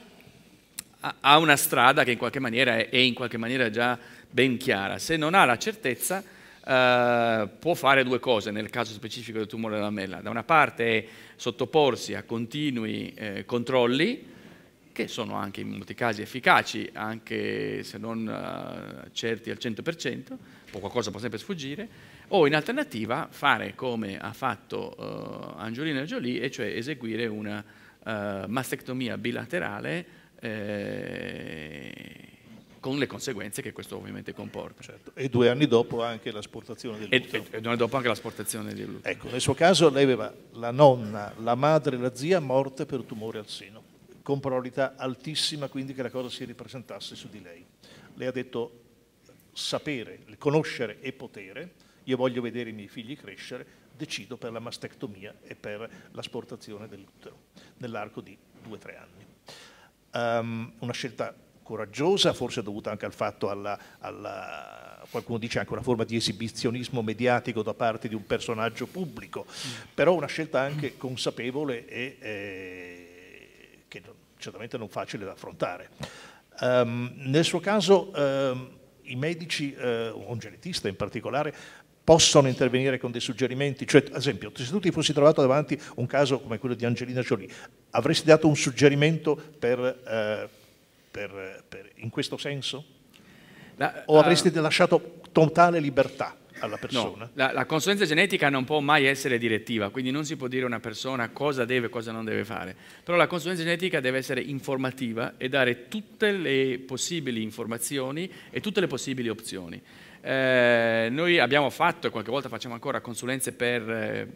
[SPEAKER 5] ha una strada che in qualche maniera è, è in qualche maniera già ben chiara. Se non ha la certezza, Uh, può fare due cose nel caso specifico del tumore della lamella. Da una parte è sottoporsi a continui eh, controlli, che sono anche in molti casi efficaci, anche se non uh, certi al 100%, o qualcosa può sempre sfuggire, o in alternativa fare come ha fatto uh, eh, Angiolina Jolie, e cioè eseguire una mastectomia bilaterale eh, con le conseguenze che questo ovviamente comporta. Certo.
[SPEAKER 2] E due anni dopo anche l'asportazione del lutto.
[SPEAKER 5] E, e, due anni dopo anche l'asportazione del lutto.
[SPEAKER 2] Ecco, nel suo caso lei aveva la nonna, la madre e la zia morte per tumore al seno, con probabilità altissima quindi che la cosa si ripresentasse su di lei. Lei ha detto sapere, conoscere e potere, io voglio vedere i miei figli crescere, decido per la mastectomia e per l'asportazione dell'utero nell'arco di due o tre anni um, una scelta coraggiosa, forse dovuta anche al fatto alla, alla, qualcuno dice anche una forma di esibizionismo mediatico da parte di un personaggio pubblico, mm. però una scelta anche consapevole e eh, che certamente non facile da affrontare. Um, nel suo caso um, i medici, eh, un genetista in particolare, possono intervenire con dei suggerimenti, cioè ad esempio se tu ti fossi trovato davanti un caso come quello di Angelina Jolie, avresti dato un suggerimento per, eh, per, per, in questo senso? La, o eh, avresti la... lasciato totale libertà? alla persona. No,
[SPEAKER 5] la, la, consulenza genetica non può mai essere direttiva, quindi non si può dire a una persona cosa deve e cosa non deve fare, però la consulenza genetica deve essere informativa e dare tutte le possibili informazioni e tutte le possibili opzioni. Eh, noi abbiamo fatto, e qualche volta facciamo ancora, consulenze per eh,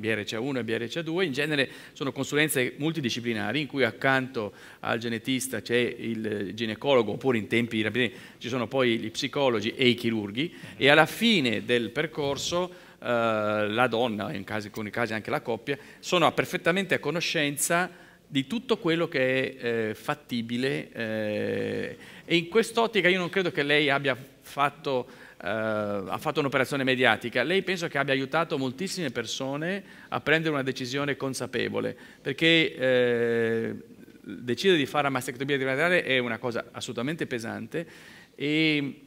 [SPEAKER 5] BRCA1 e BRCA2, in genere sono consulenze multidisciplinari in cui accanto al genetista c'è il ginecologo, oppure in tempi rapidi ci sono poi gli psicologi e i chirurghi, e alla fine del percorso eh, la donna, in casi, con i casi anche la coppia, sono perfettamente a conoscenza di tutto quello che è eh, fattibile eh, e in quest'ottica io non credo che lei abbia fatto eh, ha fatto un'operazione mediatica, lei penso che abbia aiutato moltissime persone a prendere una decisione consapevole, perché eh, decidere di fare la mastectomia trilaterale è una cosa assolutamente pesante e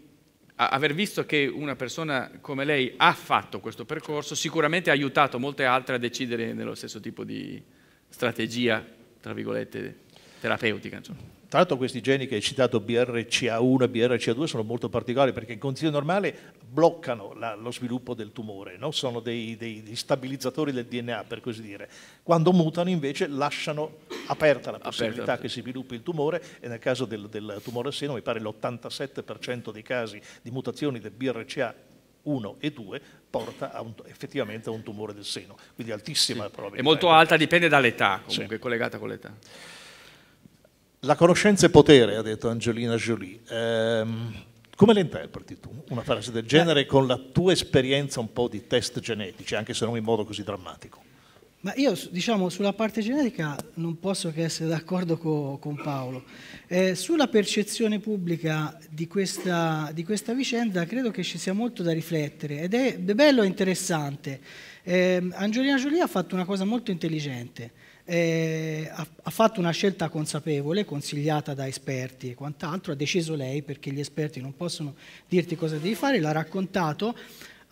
[SPEAKER 5] aver visto che una persona come lei ha fatto questo percorso sicuramente ha aiutato molte altre a decidere nello stesso tipo di strategia, tra virgolette, terapeutica. Insomma.
[SPEAKER 2] Tra l'altro questi geni che hai citato, BRCA1 e BRCA2, sono molto particolari perché in condizioni normale bloccano la, lo sviluppo del tumore, no? sono dei, dei, dei, stabilizzatori del DNA per così dire. Quando mutano invece lasciano aperta la possibilità aperta. che si sviluppi il tumore e nel caso del, del tumore al seno mi pare l'87% dei casi di mutazioni del BRCA 1 e 2 porta a un, effettivamente a un tumore
[SPEAKER 5] del seno, quindi altissima sì. probabilità. È molto alta, dipende dall'età, comunque sì. collegata con l'età.
[SPEAKER 2] La conoscenza è potere, ha detto Angelina Jolie. Ehm, come la interpreti tu una frase del genere con la tua esperienza un po' di test genetici, anche se non in modo così drammatico?
[SPEAKER 3] Ma io diciamo sulla parte genetica non posso che essere d'accordo co, con Paolo. Eh, sulla percezione pubblica di questa, di questa, vicenda credo che ci sia molto da riflettere ed è bello e interessante. Eh, Angelina Jolie ha fatto una cosa molto intelligente eh, ha, ha, fatto una scelta consapevole, consigliata da esperti e quant'altro, ha deciso lei perché gli esperti non possono dirti cosa devi fare, l'ha raccontato,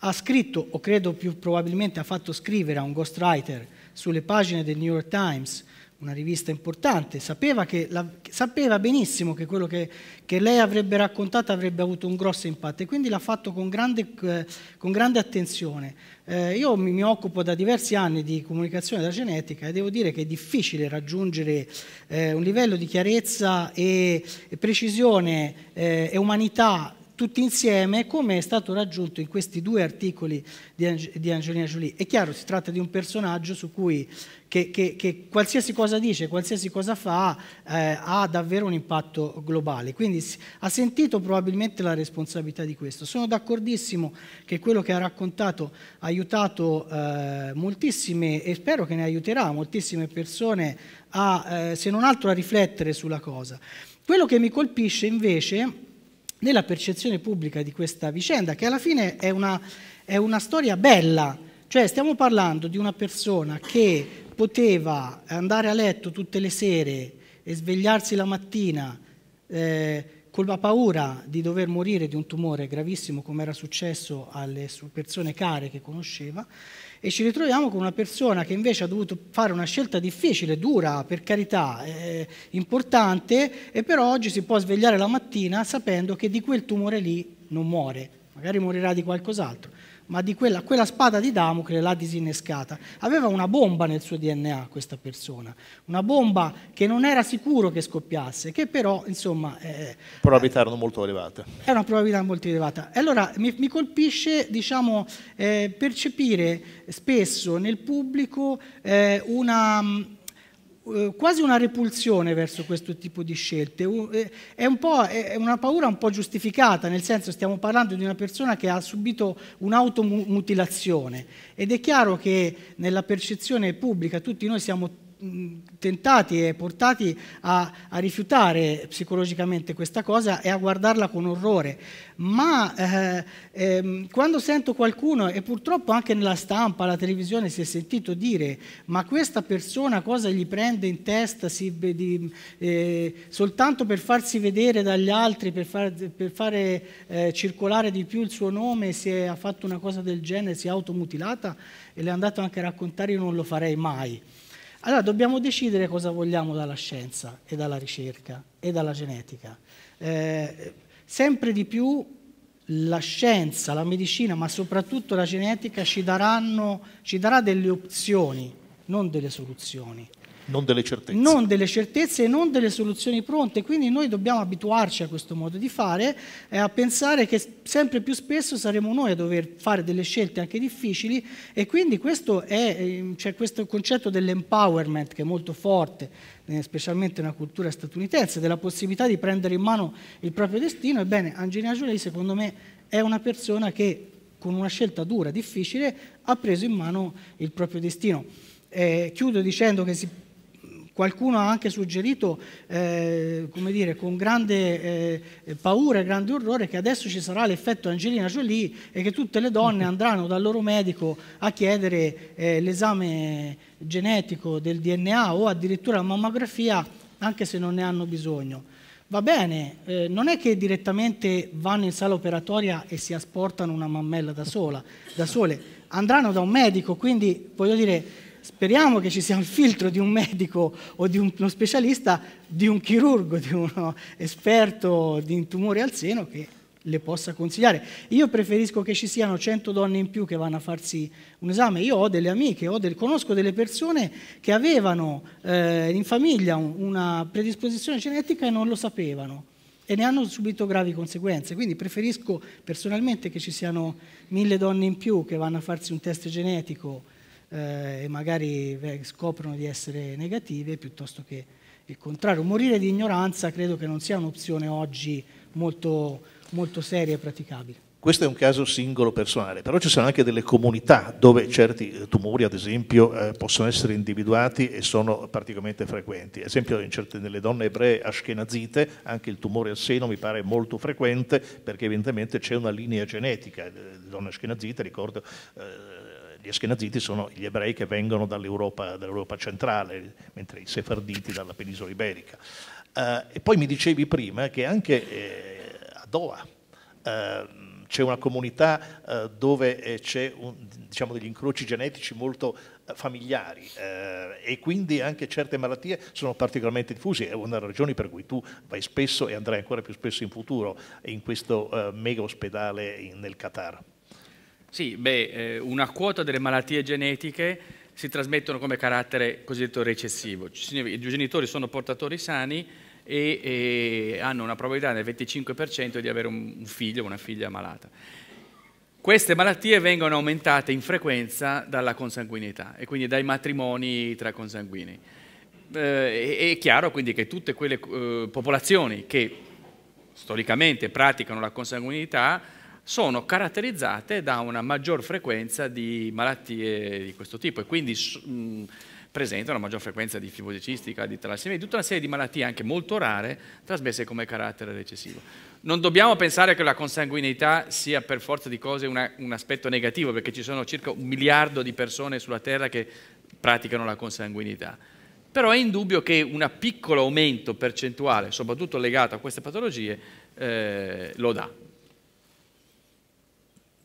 [SPEAKER 3] ha scritto o credo più probabilmente ha fatto scrivere a un ghostwriter sulle pagine del New York Times una rivista importante, sapeva, che, la, sapeva benissimo che quello che, che, lei avrebbe raccontato avrebbe avuto un grosso impatto e quindi l'ha fatto con grande, eh, con grande attenzione. Eh, io mi, mi, occupo da diversi anni di comunicazione della genetica e devo dire che è difficile raggiungere eh, un livello di chiarezza e, e precisione eh, e umanità tutti insieme come è stato raggiunto in questi due articoli di, Ange- di Angelina Jolie. È chiaro, si tratta di un personaggio su cui che, che, che qualsiasi cosa dice, qualsiasi cosa fa, eh, ha davvero un impatto globale. Quindi ha sentito probabilmente la responsabilità di questo. Sono d'accordissimo che quello che ha raccontato ha aiutato eh, moltissime, e spero che ne aiuterà moltissime persone, a, eh, se non altro a riflettere sulla cosa. Quello che mi colpisce invece nella percezione pubblica di questa vicenda, che alla fine è una, è una storia bella, cioè stiamo parlando di una persona che poteva eh, andare a letto tutte le sere e svegliarsi la mattina eh, con la paura di dover morire di un tumore gravissimo come era successo alle persone care che conosceva e ci ritroviamo con una persona che invece ha dovuto fare una scelta difficile, dura, per carità, eh, importante, e però oggi si può svegliare la mattina sapendo che di quel tumore lì non muore, magari morirà di qualcos'altro ma di quella, quella, spada di Damocle l'ha disinnescata. Aveva una bomba nel suo DNA questa persona, una bomba che non era sicuro che scoppiasse, che però insomma... Eh,
[SPEAKER 2] probabilità eh, erano molto elevate. Eh,
[SPEAKER 3] era una probabilità molto elevata. E allora mi, mi colpisce diciamo, eh, percepire spesso nel pubblico eh, una eh, quasi una repulsione verso questo tipo di scelte. Eh, è, un è, una paura un po' giustificata, nel senso stiamo parlando di una persona che ha subito un'automutilazione ed è chiaro che nella percezione pubblica tutti noi siamo tentati e portati a, a, rifiutare psicologicamente questa cosa e a guardarla con orrore, ma eh, ehm, quando sento qualcuno, e purtroppo anche nella stampa, la televisione si è sentito dire, ma questa persona cosa gli prende in testa si, di, eh, soltanto per farsi vedere dagli altri, per, far, per fare eh, circolare di più il suo nome, se ha fatto una cosa del genere, si è automutilata e le è andato anche a raccontare, io non lo farei mai. Allora dobbiamo decidere cosa vogliamo dalla scienza e dalla ricerca e dalla genetica. Eh, sempre di più la scienza, la medicina, ma soprattutto la genetica ci, daranno, ci darà delle opzioni, non delle soluzioni.
[SPEAKER 2] Non delle certezze.
[SPEAKER 3] Non delle certezze e non delle soluzioni pronte. Quindi noi dobbiamo abituarci a questo modo di fare e a pensare che sempre più spesso saremo noi a dover fare delle scelte anche difficili e quindi questo è cioè questo concetto dell'empowerment che è molto forte, eh, specialmente nella cultura statunitense, della possibilità di prendere in mano il proprio destino. Ebbene, Angelina Jolie secondo me è una persona che con una scelta dura, difficile, ha preso in mano il proprio destino. Eh, chiudo dicendo che si Qualcuno ha anche suggerito, eh, come dire, con grande eh, paura e grande orrore, che adesso ci sarà l'effetto Angelina Jolie e che tutte le donne andranno dal loro medico a chiedere eh, l'esame genetico del DNA o addirittura la mammografia, anche se non ne hanno bisogno. Va bene, eh, non è che direttamente vanno in sala operatoria e si asportano una mammella da, sola, da sole, andranno da un medico, quindi voglio dire Speriamo che ci sia un filtro di un medico o di uno specialista, di un chirurgo, di uno esperto di un tumore al seno che le possa consigliare. Io preferisco che ci siano 100 donne in più che vanno a farsi un esame. Io ho delle amiche, ho del, conosco delle persone che avevano eh, in famiglia una predisposizione genetica e non lo sapevano e ne hanno subito gravi conseguenze. Quindi preferisco personalmente che ci siano mille donne in più che vanno a farsi un test genetico eh, e magari scoprono di essere negative piuttosto che il contrario. Morire di ignoranza credo che non sia un'opzione oggi molto, molto seria e praticabile.
[SPEAKER 2] Questo è un caso singolo personale, però ci sono anche delle comunità dove certi tumori, ad esempio, eh, possono essere individuati e sono particolarmente frequenti. Ad esempio, certe, nelle donne ebree ashkenazite anche il tumore al seno mi pare molto frequente perché evidentemente c'è una linea genetica. Le donne ashkenazite, ricordo, eh, gli Ashkenaziti sono gli ebrei che vengono dall'Europa, dall centrale, mentre i Sefarditi dalla penisola iberica. Eh, e poi mi dicevi prima che anche eh, a Doha eh, c'è una comunità eh, dove eh, c'è diciamo, degli incroci genetici molto familiari eh, e quindi anche certe malattie sono particolarmente diffuse, è una delle ragioni per cui tu vai spesso e andrai ancora più spesso in futuro in questo eh, mega ospedale in, nel Qatar.
[SPEAKER 5] Sì, beh, eh, una quota delle malattie genetiche si trasmettono come carattere cosiddetto recessivo. I due genitori sono portatori sani e, e hanno una probabilità del 25% di avere un figlio o una figlia malata. Queste malattie vengono aumentate in frequenza dalla consanguinità e quindi dai matrimoni tra consanguini. Eh, è chiaro quindi che tutte quelle eh, popolazioni che storicamente praticano la consanguinità sono caratterizzate da una maggior frequenza di malattie di questo tipo e quindi mh, mm, presenta una maggior frequenza di fibrosi di talassemia, di tutta una serie di malattie anche molto rare trasmesse come carattere recessivo. Non dobbiamo pensare che la consanguineità sia per forza di cose una, un aspetto negativo, perché ci sono circa un miliardo di persone sulla Terra che praticano la consanguinità. Però è indubbio che un piccolo aumento percentuale, soprattutto legato a queste patologie, eh, lo dà.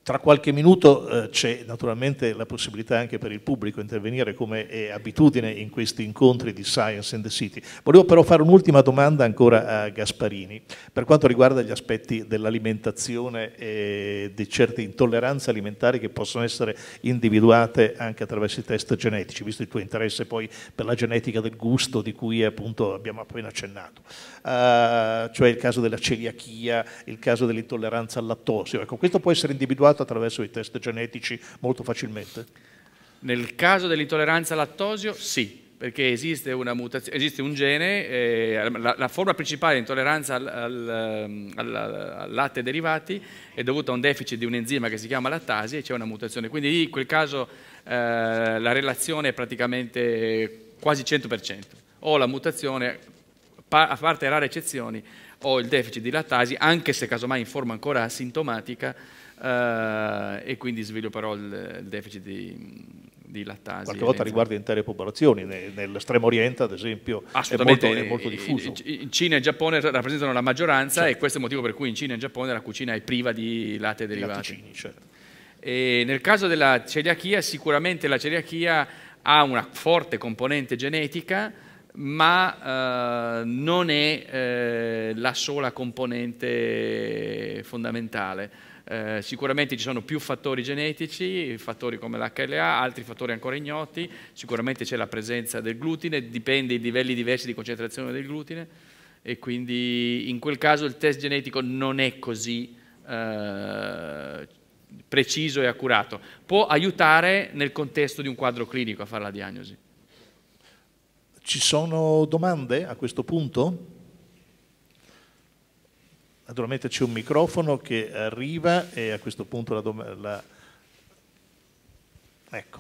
[SPEAKER 2] Tra qualche minuto eh, c'è naturalmente la possibilità anche per il pubblico intervenire come è abitudine in questi incontri di Science and the City. Volevo però fare un'ultima domanda ancora a Gasparini per quanto riguarda gli aspetti dell'alimentazione e di certe intolleranze alimentari che possono essere individuate anche attraverso i test genetici, visto il tuo interesse poi per la genetica del gusto di cui appunto abbiamo appena accennato, uh, cioè il caso della celiachia, il caso dell'intolleranza al lattosio. Ecco, questo può essere individuato individuata attraverso i test genetici molto facilmente?
[SPEAKER 5] Nel caso dell'intolleranza al lattosio sì, perché esiste, esiste un gene, eh, la, la, forma principale di intolleranza al, al, ehm, al, latte e derivati è dovuta a un deficit di un enzima che si chiama lattasi e c'è una mutazione. Quindi in quel caso eh, la relazione è praticamente quasi 100%. O la mutazione, a parte rare eccezioni, o il deficit di lattasi, anche se casomai in forma ancora asintomatica, eh, e quindi svilupperò il, il deficit di, di lattasi. Qualche volta riguarda intere popolazioni, nell'estremo oriente ad esempio è molto, è molto, diffuso. Cina e in Giappone rappresentano la maggioranza certo. e questo è il motivo per cui in Cina e in Giappone la cucina è priva di latte derivati. certo. E nel caso della celiachia sicuramente la celiachia ha una forte componente genetica ma eh, non è eh, la sola componente fondamentale eh, sicuramente ci sono più fattori genetici, fattori come l'HLA, altri fattori ancora ignoti, sicuramente c'è la presenza del glutine, dipende dai livelli diversi di concentrazione del glutine e quindi in quel caso il test genetico non è così eh, preciso e accurato. Può aiutare nel contesto di un quadro clinico a fare la diagnosi.
[SPEAKER 2] Ci sono domande a questo punto? Naturalmente c'è un microfono che arriva e a questo punto la domanda... Ecco.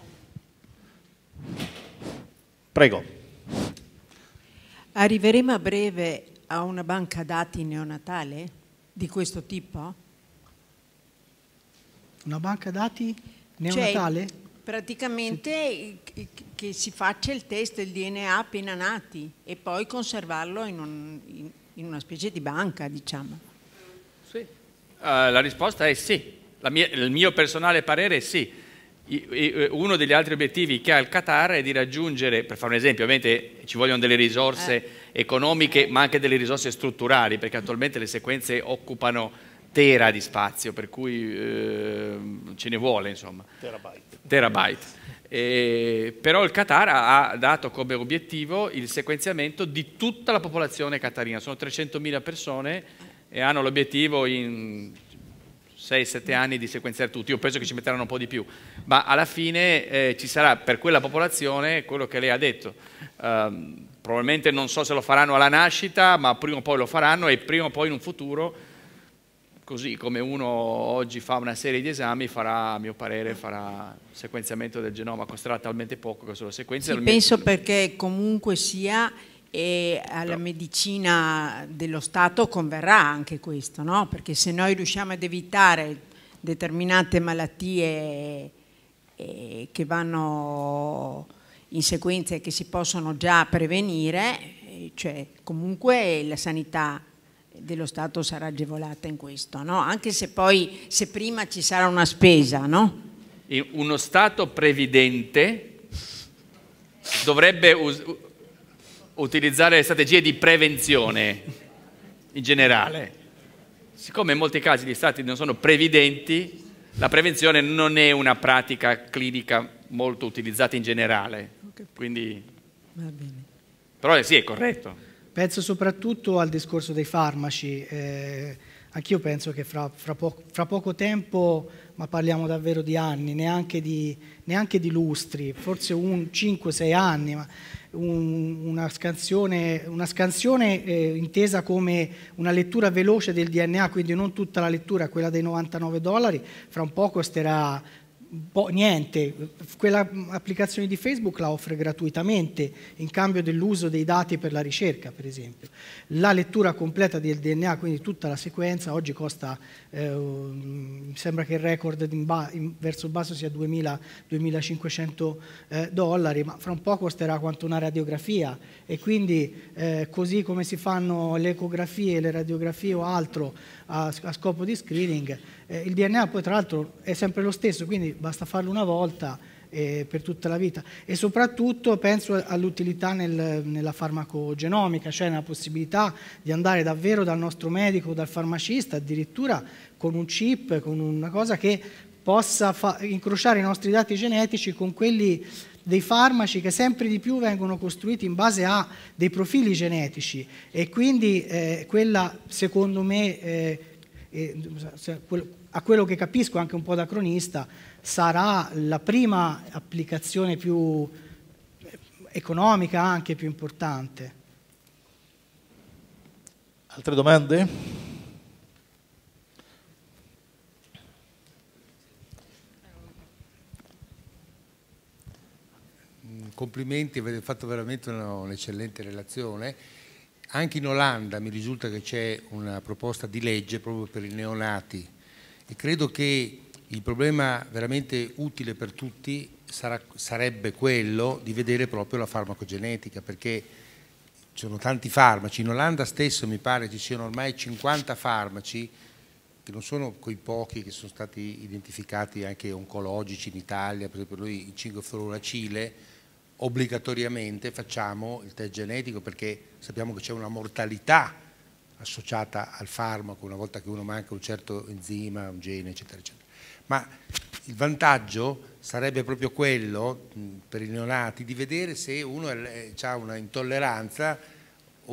[SPEAKER 2] Prego.
[SPEAKER 4] Arriveremo a breve a una banca dati neonatale di questo tipo?
[SPEAKER 3] Una banca dati cioè, neonatale? Cioè,
[SPEAKER 4] praticamente sì. che si faccia il test del DNA appena nati e poi conservarlo in, un, in una specie di banca, diciamo.
[SPEAKER 5] Eh, la risposta è sì, mia, il mio personale parere è sì. Uno degli altri obiettivi che ha il Qatar è di raggiungere, per fare un esempio, ovviamente ci vogliono delle risorse eh. economiche eh. ma anche delle risorse strutturali perché attualmente le sequenze occupano tera di spazio per cui eh, ce ne vuole insomma. Terabyte. Terabyte. Eh, però il Qatar ha dato come obiettivo il sequenziamento di tutta la popolazione qatarina, sono 300.000 persone e hanno l'obiettivo in 6-7 anni di sequenziare tutti, io penso che ci metteranno un po' di più, ma alla fine eh, ci sarà per quella popolazione quello che lei ha detto, um, probabilmente non so se lo faranno alla nascita, ma prima o poi lo faranno e prima o poi in un futuro, così come uno oggi fa una serie di esami, farà, a mio parere, farà sequenziamento del genoma, costerà talmente poco che solo lo sequenzia... Sì, penso mio...
[SPEAKER 4] perché comunque sia e alla medicina dello Stato converrà anche questo, no? perché se noi riusciamo ad evitare determinate malattie eh, che vanno in sequenza e che si possono già prevenire, eh, cioè comunque la sanità dello Stato sarà agevolata in questo, no? anche se poi se prima ci sarà una spesa. No?
[SPEAKER 5] Uno Stato previdente dovrebbe utilizzare strategie di prevenzione in generale. Siccome in molti casi gli stati non sono previdenti, la prevenzione non è una pratica clinica molto utilizzata in generale. Quindi... Però sì, è corretto.
[SPEAKER 3] Penso soprattutto al discorso dei farmaci. Eh, anch'io penso che fra, fra, po fra poco tempo ma parliamo davvero di anni, neanche di, neanche di lustri, forse 5-6 anni, ma un, una scansione, una scansione eh, intesa come una lettura veloce del DNA, quindi non tutta la lettura, quella dei 99 dollari, fra un po' costerà boh, niente, quella applicazione di Facebook la offre gratuitamente in cambio dell'uso dei dati per la ricerca, per esempio. La lettura completa del DNA, quindi tutta la sequenza, oggi costa, eh, sembra che il record in ba- in, verso il basso sia 2.000-2.500 eh, dollari, ma fra un po' costerà quanto una radiografia e quindi eh, così come si fanno le ecografie, le radiografie o altro, a, a scopo di screening. Eh, il DNA poi tra l'altro è sempre lo stesso, quindi basta farlo una volta eh, per tutta la vita. E soprattutto penso all'utilità nel, nella farmacogenomica, cioè nella possibilità di andare davvero dal nostro medico, dal farmacista, addirittura con un chip, con una cosa che possa incrociare i nostri dati genetici con quelli dei farmaci che sempre di più vengono costruiti in base a dei profili genetici e quindi eh, quella secondo me, eh, eh a quello che capisco anche un po' da cronista, sarà la prima applicazione più eh, economica anche più importante.
[SPEAKER 2] Altre domande?
[SPEAKER 6] Mm, complimenti, avete fatto veramente un'eccellente relazione. Anche in Olanda mi risulta che c'è una proposta di legge proprio per i neonati e credo che il problema veramente utile per tutti sarà, sarebbe quello di vedere proprio la farmacogenetica perché ci sono tanti farmaci, in Olanda stesso mi pare ci siano ormai 50 farmaci che non sono quei pochi che sono stati identificati anche oncologici in Italia, per esempio noi il 5 fluoracile obbligatoriamente facciamo il test genetico perché sappiamo che c'è una mortalità associata al farmaco una volta che uno manca un certo enzima, un gene, eccetera, eccetera. Ma il vantaggio sarebbe proprio quello per i neonati di vedere se uno eh, ha una intolleranza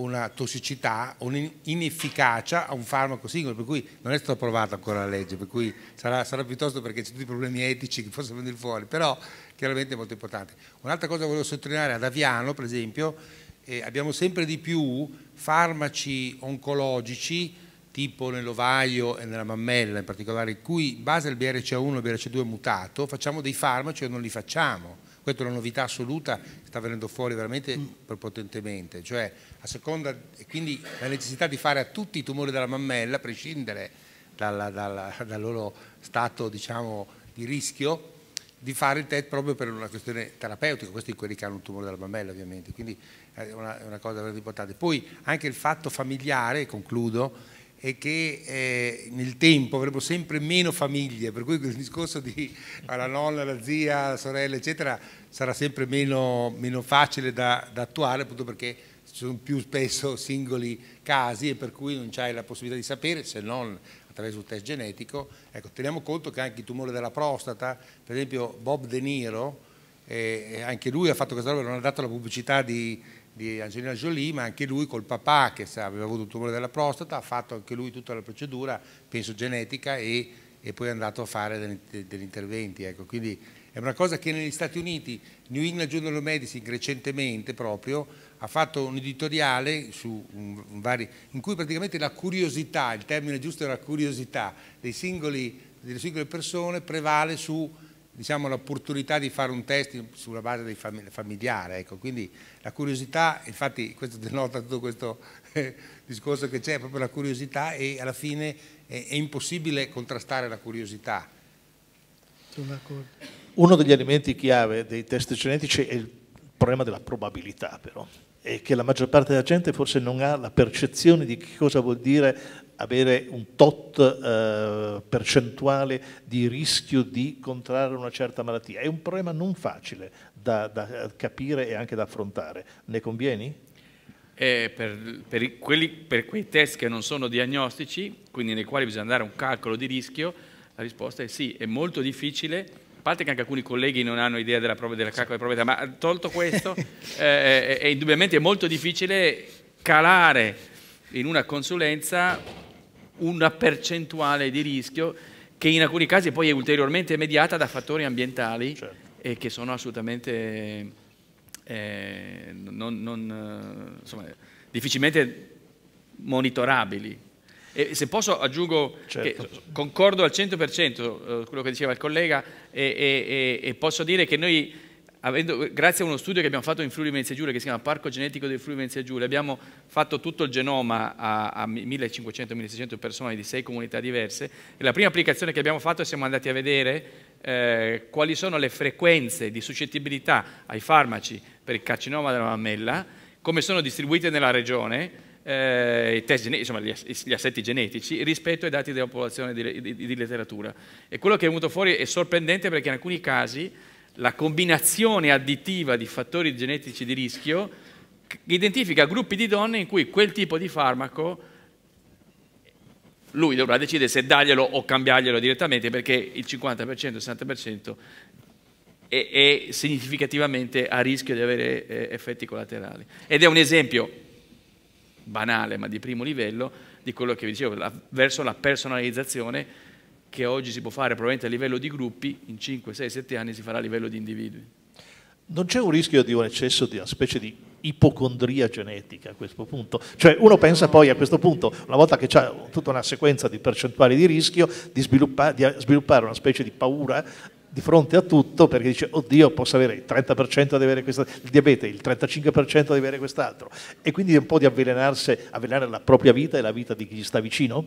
[SPEAKER 6] una tossicità, un'inefficacia a un farmaco singolo, per cui non è stata approvata ancora la legge, per cui sarà, sarà piuttosto perché c'è tutti i problemi etici che possono venire fuori, però chiaramente è molto importante. Un'altra cosa che volevo sottolineare, ad Aviano per esempio, eh, abbiamo sempre di più farmaci oncologici tipo nell'ovaio e nella mammella in particolare, in cui in base al BRCA1 e al BRCA2 mutato facciamo dei farmaci o non li facciamo questa è una novità assoluta che sta venendo fuori veramente prepotentemente, cioè a seconda, quindi la necessità di fare a tutti i tumori della mammella, a prescindere dalla, dalla, dal loro stato diciamo, di rischio, di fare il TET proprio per una questione terapeutica, questi sono quelli che hanno un tumore della mammella ovviamente, quindi eh, è una, è una cosa veramente importante. Poi anche il fatto familiare, concludo, è che eh, nel tempo avremo sempre meno famiglie, per cui quel discorso di alla ah, nonna, alla zia, alla sorella, eccetera, sarà sempre meno, meno facile da, da, attuare, appunto perché ci sono più spesso singoli casi e per cui non c'hai la possibilità di sapere, se non attraverso un test genetico. Ecco, teniamo conto che anche il tumore della prostata, per esempio Bob De Niro, eh, anche lui ha fatto questa roba, non ha dato la pubblicità di di Angelina Jolie, ma anche lui col papà che aveva avuto un tumore della prostata, ha fatto anche lui tutta la procedura, penso genetica, e, e poi è andato a fare degli, degli interventi. Ecco. Quindi è una cosa che negli Stati Uniti, New England Journal of Medicine recentemente proprio, ha fatto un editoriale su, un vari, in cui praticamente la curiosità, il termine giusto era curiosità, dei singoli, delle singole persone prevale su diciamo, l'opportunità di fare un test sulla base dei familiare. Ecco. Quindi la curiosità, infatti questo denota tutto questo eh, discorso che c'è, proprio la curiosità e alla fine eh, è impossibile contrastare la curiosità.
[SPEAKER 2] Uno degli elementi chiave dei test genetici è il problema della probabilità però è che la maggior parte della gente forse non ha la percezione di che cosa vuol dire avere un tot eh, percentuale di rischio di contrarre una certa malattia. È un problema non facile da, da eh, capire e anche da affrontare. Ne convieni?
[SPEAKER 5] Eh, per, per, quelli, per quei test che non sono diagnostici, quindi nei quali bisogna dare un calcolo di rischio, la risposta è sì, è molto difficile a parte che anche alcuni colleghi non hanno idea della, prova, della calcola di proprietà, ma tolto questo, eh, è, eh, eh, è, indubbiamente molto difficile calare in una consulenza una percentuale di rischio che in alcuni casi poi è ulteriormente mediata da fattori ambientali certo. e che sono assolutamente eh, non, non, eh, insomma, difficilmente monitorabili. E se posso aggiungo certo. che concordo al 100% eh, quello che diceva il collega e, e, e posso dire che noi avendo, grazie a uno studio che abbiamo fatto in Friuli Venezia Giulia, che si chiama Parco Genetico del Friuli Venezia Giulia, abbiamo fatto tutto il genoma a, a 1500-1600 persone di sei comunità diverse, e la prima applicazione che abbiamo fatto è siamo andati a vedere eh, quali sono le frequenze di suscettibilità ai farmaci per il carcinoma della mammella, come sono distribuite nella regione, eh, test, insomma, gli, gli, assetti genetici rispetto ai dati della popolazione di, di, di, letteratura. E quello che è venuto fuori è sorprendente perché in alcuni casi la combinazione additiva di fattori genetici di rischio identifica gruppi di donne in cui quel tipo di farmaco lui dovrà decidere se darglielo o cambiarglielo direttamente perché il 50%, 60% è, è, significativamente a rischio di avere eh, effetti collaterali. Ed è un esempio banale ma di primo livello di quello che vi dicevo, la, verso la personalizzazione che oggi si può fare probabilmente a livello di gruppi, in 5, 6, 7 anni si farà a livello di individui.
[SPEAKER 2] Non c'è un rischio di un eccesso di una specie di ipocondria genetica a questo punto. Cioè uno pensa poi a questo punto, una volta che c'è tutta una sequenza di percentuali di rischio, di, sviluppa, di sviluppare una specie di paura di fronte a tutto perché dice oddio posso avere il 30% di avere questo il diabete, il 35% di avere quest'altro e quindi un po' di avvelenarsi, avvelenare la propria vita e la vita di chi gli sta vicino?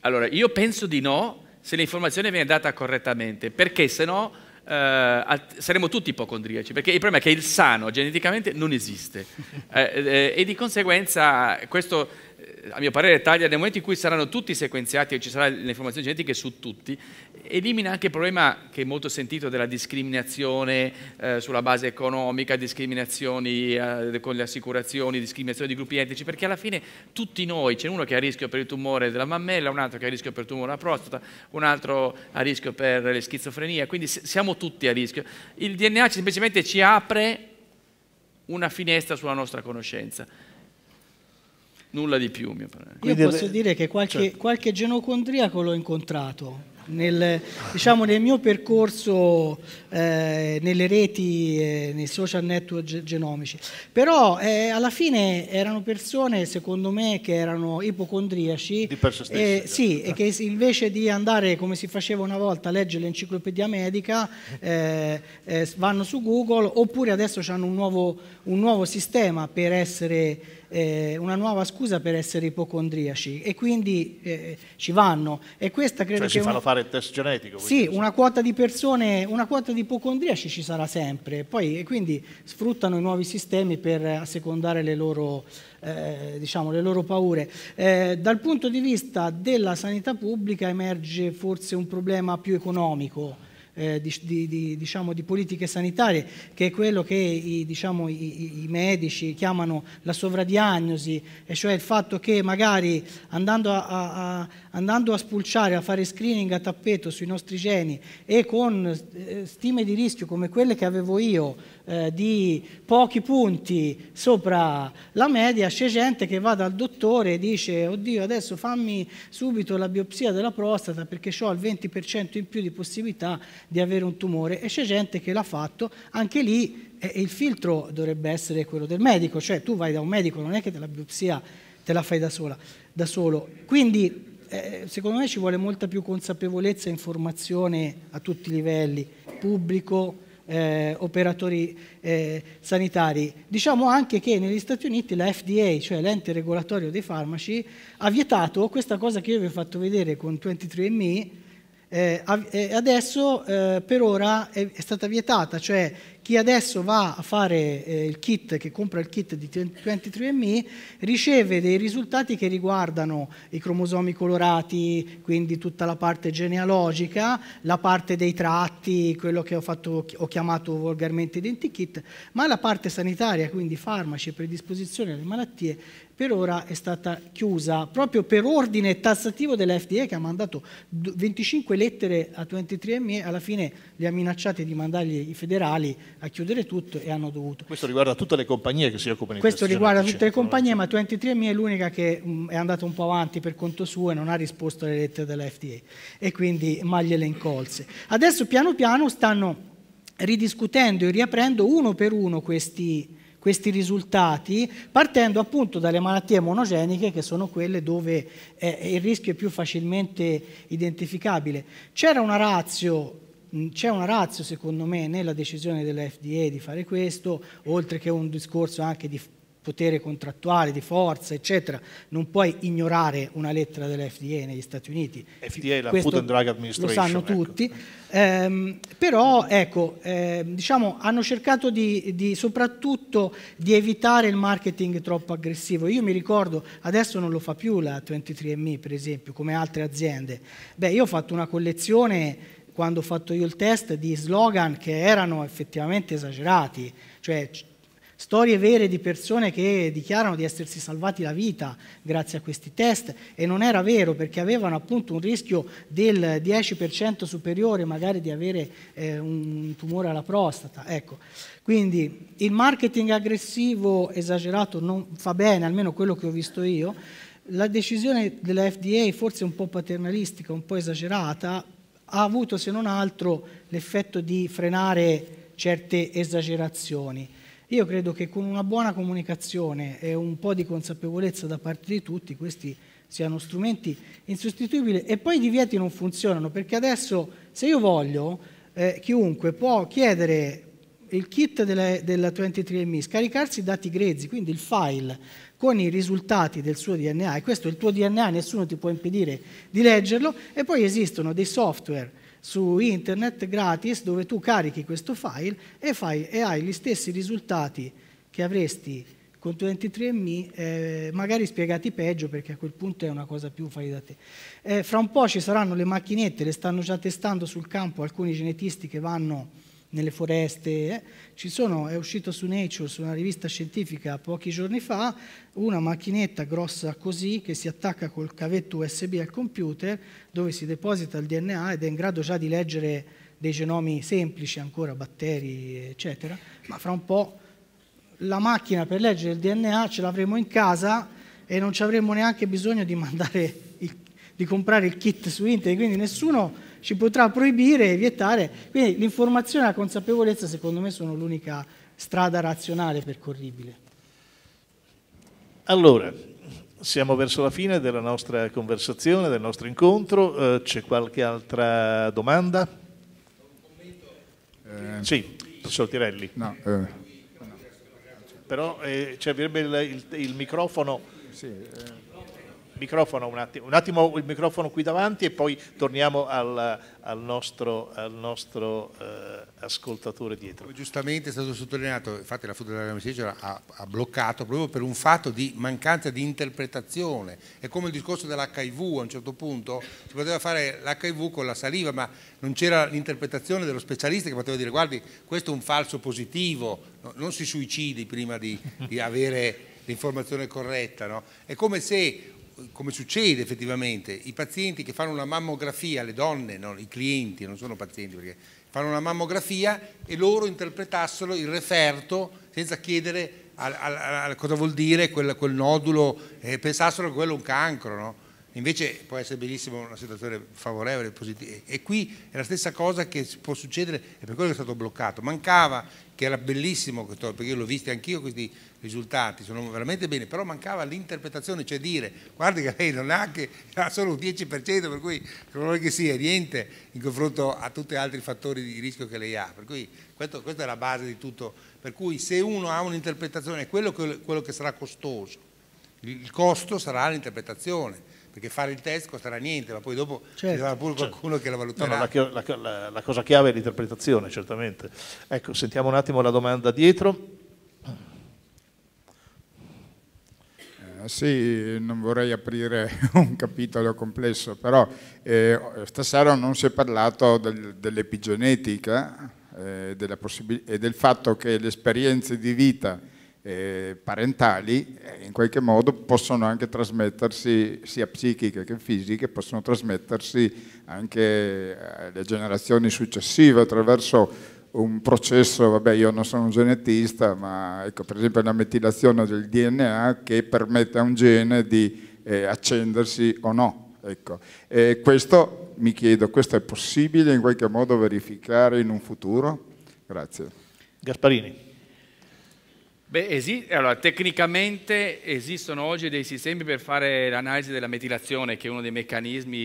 [SPEAKER 5] Allora io penso di no se l'informazione viene data correttamente, perché se no eh, saremo tutti ipocondriaci, perché il problema è che il sano geneticamente non esiste eh, eh, e di conseguenza questo eh, a mio parere taglia nel momento in cui saranno tutti sequenziati e ci saranno le informazioni genetiche su tutti, elimina anche il problema che è molto sentito della discriminazione eh, sulla base economica, discriminazioni eh, con le assicurazioni, discriminazioni di gruppi etnici, perché alla fine tutti noi, c'è uno che è a rischio per il tumore della mammella, un altro che è a rischio per il tumore della prostata, un altro a rischio per le schizofrenia, quindi siamo tutti a rischio. Il DNA semplicemente ci
[SPEAKER 3] apre
[SPEAKER 5] una finestra sulla nostra conoscenza nulla di più. mio Io posso dire che qualche, certo.
[SPEAKER 3] qualche genocondriaco l'ho incontrato nel, diciamo, nel, mio percorso eh, nelle reti, eh, nei social network genomici. Però eh, alla fine erano persone, secondo me, che erano ipocondriaci. Di per se stesse, certo. Sì, e che invece di andare come si faceva una volta a leggere l'enciclopedia medica, eh, eh, vanno su Google oppure adesso hanno un nuovo, un nuovo sistema per essere eh, una nuova scusa per essere ipocondriaci e quindi eh, ci vanno. E questa credo cioè che fanno un... fare
[SPEAKER 2] il test genetico. Sì, una
[SPEAKER 3] quota di persone, una quota di ipocondriaci ci sarà sempre. Poi, e quindi sfruttano i nuovi sistemi per assecondare le loro, eh, diciamo, le loro paure. Eh, dal punto di vista della sanità pubblica emerge forse un problema più economico eh, di, di, diciamo, di, politiche sanitarie, che è quello che i, diciamo, i, i, medici chiamano la sovradiagnosi, e cioè il fatto che magari andando a, a, andando a spulciare, a fare screening a tappeto sui nostri geni e con eh, stime di rischio come quelle che avevo io eh, di pochi punti sopra la media, c'è gente che va dal dottore e dice oddio adesso fammi subito la biopsia della prostata perché ho il 20% in più di possibilità di avere un tumore e c'è gente che l'ha fatto, anche lì eh, il filtro dovrebbe essere quello del medico, cioè tu vai da un medico, non è che te la biopsia te la fai da sola, da solo. Quindi eh, secondo me ci vuole molta più consapevolezza e informazione a tutti i livelli, pubblico, eh, operatori eh, sanitari. Diciamo anche che negli Stati Uniti la FDA, cioè l'ente regolatorio dei farmaci, ha vietato questa cosa che io vi ho fatto vedere con 23andMe, eh, eh, adesso eh, per ora è, è, stata vietata, cioè chi adesso va a fare eh, il kit, che compra il kit di 23andMe, riceve dei risultati che riguardano i cromosomi colorati, quindi tutta la parte genealogica, la parte dei tratti, quello che ho, fatto, ho chiamato volgarmente identikit, ma la parte sanitaria, quindi farmaci e predisposizione alle malattie, per ora è stata chiusa proprio per ordine tassativo dell'FDA che ha mandato 25 lettere a 23andMe, alla fine li ha minacciati di mandargli i federali a chiudere tutto e hanno dovuto.
[SPEAKER 2] Questo riguarda tutte le compagnie che si occupano di questo. Questo riguarda tutte le compagnie,
[SPEAKER 3] ma 23andMe è l'unica che mm, è andata un po' avanti per conto suo e non ha risposto alle lettere dell'FDA e quindi maglie le incolse. Adesso piano piano stanno ridiscutendo e riaprendo uno per uno questi questi risultati partendo appunto dalle malattie monogeniche che sono quelle dove eh, il rischio è più facilmente identificabile. C'era una razio c'è una razza secondo me nella decisione della FDA di fare questo, oltre che un discorso anche di potere contrattuale, di forza, eccetera. Non puoi ignorare una lettera dell'FDA negli Stati Uniti. FDA, la Questo Food and Drug Administration. Lo sanno ecco. tutti. Ehm, però, ecco, eh, diciamo, hanno cercato di, di, soprattutto di evitare il marketing troppo aggressivo. Io mi ricordo, adesso non lo fa più la 23andMe, per esempio, come altre aziende. Beh, io ho fatto una collezione quando ho fatto io il test di slogan che erano effettivamente esagerati, cioè storie vere di persone che dichiarano di essersi salvati la vita grazie a questi test e non era vero perché avevano appunto un rischio del 10% superiore magari di avere eh, un tumore alla prostata. Ecco. Quindi il marketing aggressivo esagerato non fa bene, almeno quello che ho visto io. La decisione della FDA, forse un po' paternalistica, un po' esagerata, ha avuto se non altro l'effetto di frenare certe esagerazioni. Io credo che con una buona comunicazione e un po' di consapevolezza da parte di tutti questi siano strumenti insostituibili e poi i divieti non funzionano perché adesso se io voglio eh, chiunque può chiedere il kit della, della 23andMe, scaricarsi i dati grezzi, quindi il file con i risultati del suo DNA e questo è il tuo DNA, nessuno ti può impedire di leggerlo e poi esistono dei software su internet gratis dove tu carichi questo file e, fai, e hai gli stessi risultati che avresti con 23andMe, eh, magari spiegati peggio perché a quel punto è una cosa più fai da te. Eh, fra un po' ci saranno le macchinette, le stanno già testando sul campo alcuni genetisti che vanno nelle foreste. Eh. Sono, è uscito su Nature, su una rivista scientifica pochi giorni fa, una macchinetta grossa così che si attacca col cavetto USB al computer dove si deposita il DNA ed è in grado già di leggere dei genomi semplici ancora, batteri, eccetera, ma fra un po' la macchina per leggere il DNA ce l'avremo in casa e non ci avremo neanche bisogno di mandare il, di comprare il kit su internet, quindi nessuno ci potrà proibire e vietare. Quindi l'informazione e la consapevolezza secondo me sono l'unica strada razionale percorribile.
[SPEAKER 2] Allora, siamo verso la fine della nostra conversazione, del nostro incontro. Eh, c'è qualche altra domanda? Eh, sì, professor Tirelli. No, eh. Però servirebbe eh, il, il, il, microfono. Sì, eh microfono un attimo, un attimo il microfono qui davanti e poi torniamo al, al nostro, al nostro eh, ascoltatore dietro. Come
[SPEAKER 6] giustamente è stato sottolineato, infatti la Food and Agriculture ha, ha bloccato proprio per un fatto di mancanza di interpretazione, è come il discorso dell'HIV a un certo punto, si poteva fare l'HIV con la saliva ma non c'era l'interpretazione dello specialista che poteva dire guardi questo è un falso positivo, no, non si suicidi prima di, di avere l'informazione corretta, no? è come se come succede effettivamente, i pazienti che fanno una mammografia, le donne, no, i clienti, non sono pazienti perché fanno una mammografia e loro interpretassero il referto senza chiedere a, a, a cosa vuol dire quel, quel nodulo, eh, pensassero che quello è un cancro, no? Invece può essere bellissimo una situazione favorevole, positiva. E qui è la stessa cosa che può succedere, è per quello che è stato bloccato. Mancava, che era bellissimo, questo, perché io l'ho visto anch'io, questi risultati, sono veramente bene, però mancava l'interpretazione, cioè dire guardi che lei non ha che ha solo un 10%, per cui quello che sia niente in confronto a tutti gli altri fattori di rischio che lei ha. Per cui questo, questa è la base di tutto. Per cui se uno ha un'interpretazione è quello che, quello che sarà costoso. Il costo sarà l'interpretazione perché fare il test costerà niente, ma poi dopo certo, ci sarà pure certo. qualcuno certo. che la valuterà.
[SPEAKER 2] No, no, la, la, la, cosa chiave è l'interpretazione, certamente. Ecco, sentiamo un attimo la domanda dietro.
[SPEAKER 6] sì, non vorrei aprire un capitolo complesso, però eh, stasera non si è parlato del, dell'epigenetica eh, e del fatto che le esperienze di vita eh, parentali eh, in qualche modo possono anche
[SPEAKER 2] trasmettersi, sia psichiche che fisiche, possono trasmettersi anche alle generazioni successive attraverso un processo, vabbè io non sono un genetista, ma ecco, per esempio la metilazione del DNA che permette a un gene di eh, accendersi o no. Ecco. E questo mi chiedo, questo è possibile in qualche modo verificare in un futuro? Grazie. Gasparini.
[SPEAKER 5] Beh, esi- allora, tecnicamente esistono oggi dei sistemi per fare l'analisi della metilazione, che è uno dei meccanismi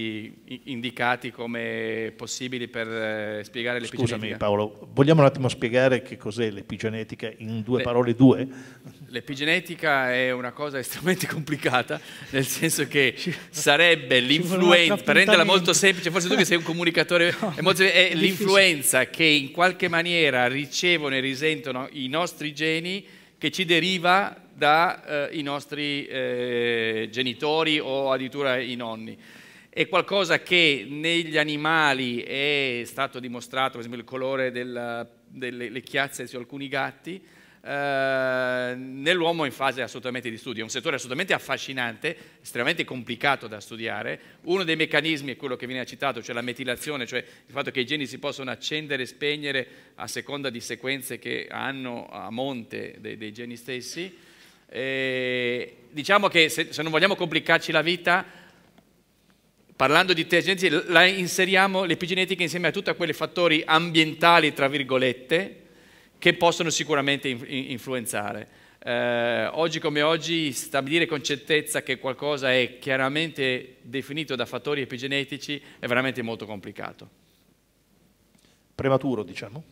[SPEAKER 5] i- indicati come possibili per eh, spiegare l'epigenetica. Scusami
[SPEAKER 2] Paolo, vogliamo un attimo spiegare che cos'è l'epigenetica in due Le- parole due?
[SPEAKER 5] L'epigenetica è una cosa estremamente complicata, nel senso che sarebbe l'influenza, per renderla molto semplice, forse tu che sei un comunicatore, è, molto, è l'influenza che in qualche maniera ricevono e risentono i nostri geni che ci deriva dai eh, nostri eh, genitori o addirittura i nonni. È qualcosa che negli animali è stato dimostrato, per esempio il colore della, delle chiazze su alcuni gatti, eh, nell'uomo in fase assolutamente di studio. È un settore assolutamente affascinante, estremamente complicato da studiare. Uno dei meccanismi è quello che viene citato, cioè la metilazione, cioè il fatto che i geni si possono accendere e spegnere a seconda di sequenze che hanno a monte dei, dei geni stessi. E diciamo che se, se non vogliamo complicarci la vita, parlando di test la inseriamo l'epigenetica insieme a tutti quei fattori ambientali, tra virgolette, che possono sicuramente influenzare. Eh, oggi come oggi stabilire con certezza che qualcosa è chiaramente definito da fattori epigenetici è veramente molto complicato.
[SPEAKER 2] Prematuro, diciamo.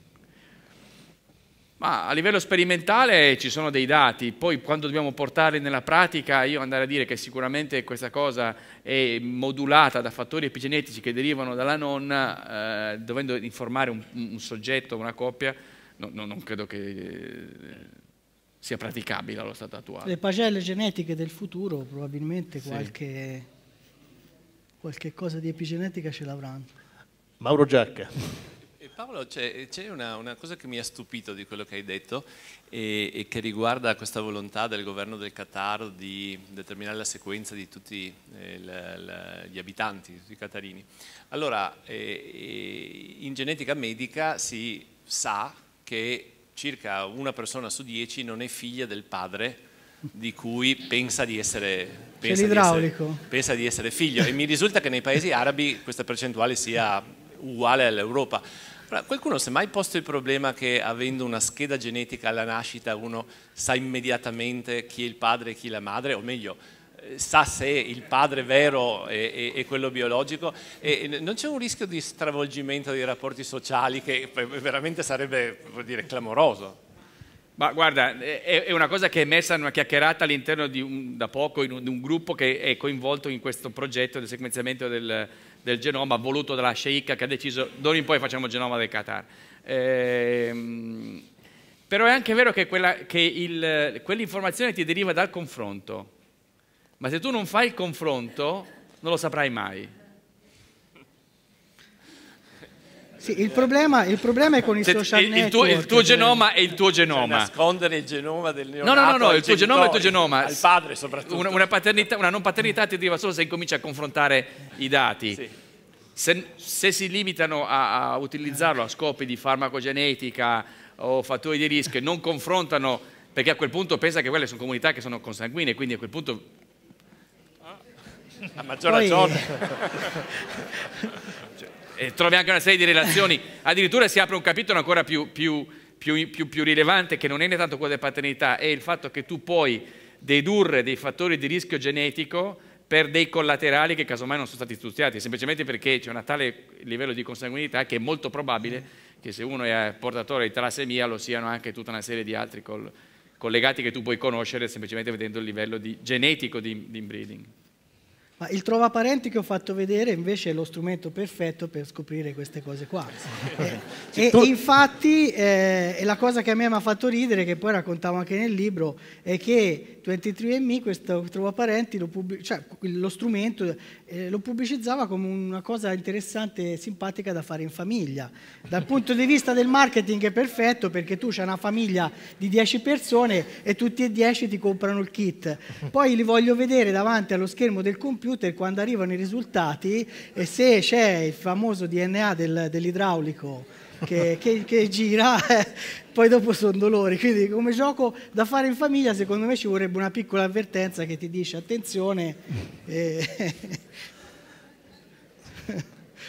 [SPEAKER 5] Ma a livello sperimentale ci sono dei dati, poi quando dobbiamo portarli nella pratica io andare a dire che sicuramente questa cosa è modulata da fattori epigenetici che derivano dalla nonna, eh, dovendo informare un, un soggetto, una coppia, no, no, non credo che eh, sia praticabile allo stato attuale. Le
[SPEAKER 3] pagelle genetiche del futuro probabilmente sì. qualche, qualche cosa di epigenetica ce l'avranno.
[SPEAKER 2] Mauro
[SPEAKER 1] Giacca. Paolo, c'è, una, una, cosa che mi ha stupito di quello che hai detto e, e, che riguarda questa volontà del governo del Qatar di determinare la sequenza di tutti eh, la, la, gli abitanti, di tutti i qatarini. Allora, eh, eh, in genetica medica si sa che circa una persona su dieci non è figlia del padre di cui pensa di essere, pensa di cioè, essere, pensa di essere figlio. E mi risulta che nei paesi arabi questa percentuale sia uguale all'Europa. Qualcuno si è mai posto il problema che avendo una scheda genetica alla nascita uno sa immediatamente chi è il padre e chi è la madre, o meglio, sa se il padre vero è, e, e quello biologico, e non c'è un rischio di stravolgimento dei rapporti sociali che veramente sarebbe vuol dire, clamoroso.
[SPEAKER 5] Ma guarda, è, una cosa che è emersa in una chiacchierata all'interno di un, da poco in un, di un gruppo che è coinvolto in questo progetto del sequenziamento del, del genoma voluto dalla Sheikha che ha deciso d'ora in poi facciamo il genoma del Qatar. Ehm, però è anche vero che, quell'informazione ti deriva dal confronto ma se tu non fai il confronto, non lo saprai mai.
[SPEAKER 3] Sì, il, problema, il problema, è con i se, social il, Tuo, il tuo cioè. genoma
[SPEAKER 5] è il tuo genoma. Cioè,
[SPEAKER 1] nascondere il genoma del
[SPEAKER 3] neonato No, no, no, no il tuo genoma è il tuo
[SPEAKER 5] genoma. Al
[SPEAKER 1] padre soprattutto. Una, una,
[SPEAKER 5] una non paternità ti arriva solo se incominci a confrontare i dati. Sì. Se, se, si limitano a, a, utilizzarlo a scopi di farmacogenetica o fattori di rischio e non confrontano, perché a quel punto pensa che quelle sono comunità che sono consanguine, quindi a quel punto a maggior Poi... ragione. cioè, trovi anche una serie di relazioni, addirittura si apre un capitolo ancora più, più, più, più rilevante che non è né tanto quello della paternità, è il fatto che tu puoi dedurre dei fattori di rischio genetico per dei collaterali che casomai non sono stati studiati, semplicemente perché c'è un tale livello di consanguinità che è molto probabile che se uno è portatore di talassemia lo siano anche tutta una serie di altri collegati che tu puoi conoscere semplicemente vedendo il livello di genetico di, di inbreeding.
[SPEAKER 3] Ma il trovaparenti che ho fatto vedere invece è lo strumento perfetto per scoprire queste cose qua. Eh, e, e infatti eh, la cosa che a me mi ha fatto ridere, che poi raccontavo anche nel libro, è che 23andMe, questo trovaparenti, lo, cioè, lo strumento eh, lo pubblicizzava come una cosa interessante e simpatica da fare in famiglia. Dal punto di vista del marketing è perfetto perché tu c'hai una famiglia di 10 persone e tutti e 10 ti comprano il kit. Poi li voglio vedere davanti allo schermo del computer computer quando arrivano i risultati e se c'è il famoso DNA del, dell'idraulico che, che, che, gira, eh, poi dopo sono dolori. Quindi come gioco da fare in famiglia secondo me ci vorrebbe una piccola avvertenza che ti dice attenzione. Mm. Eh.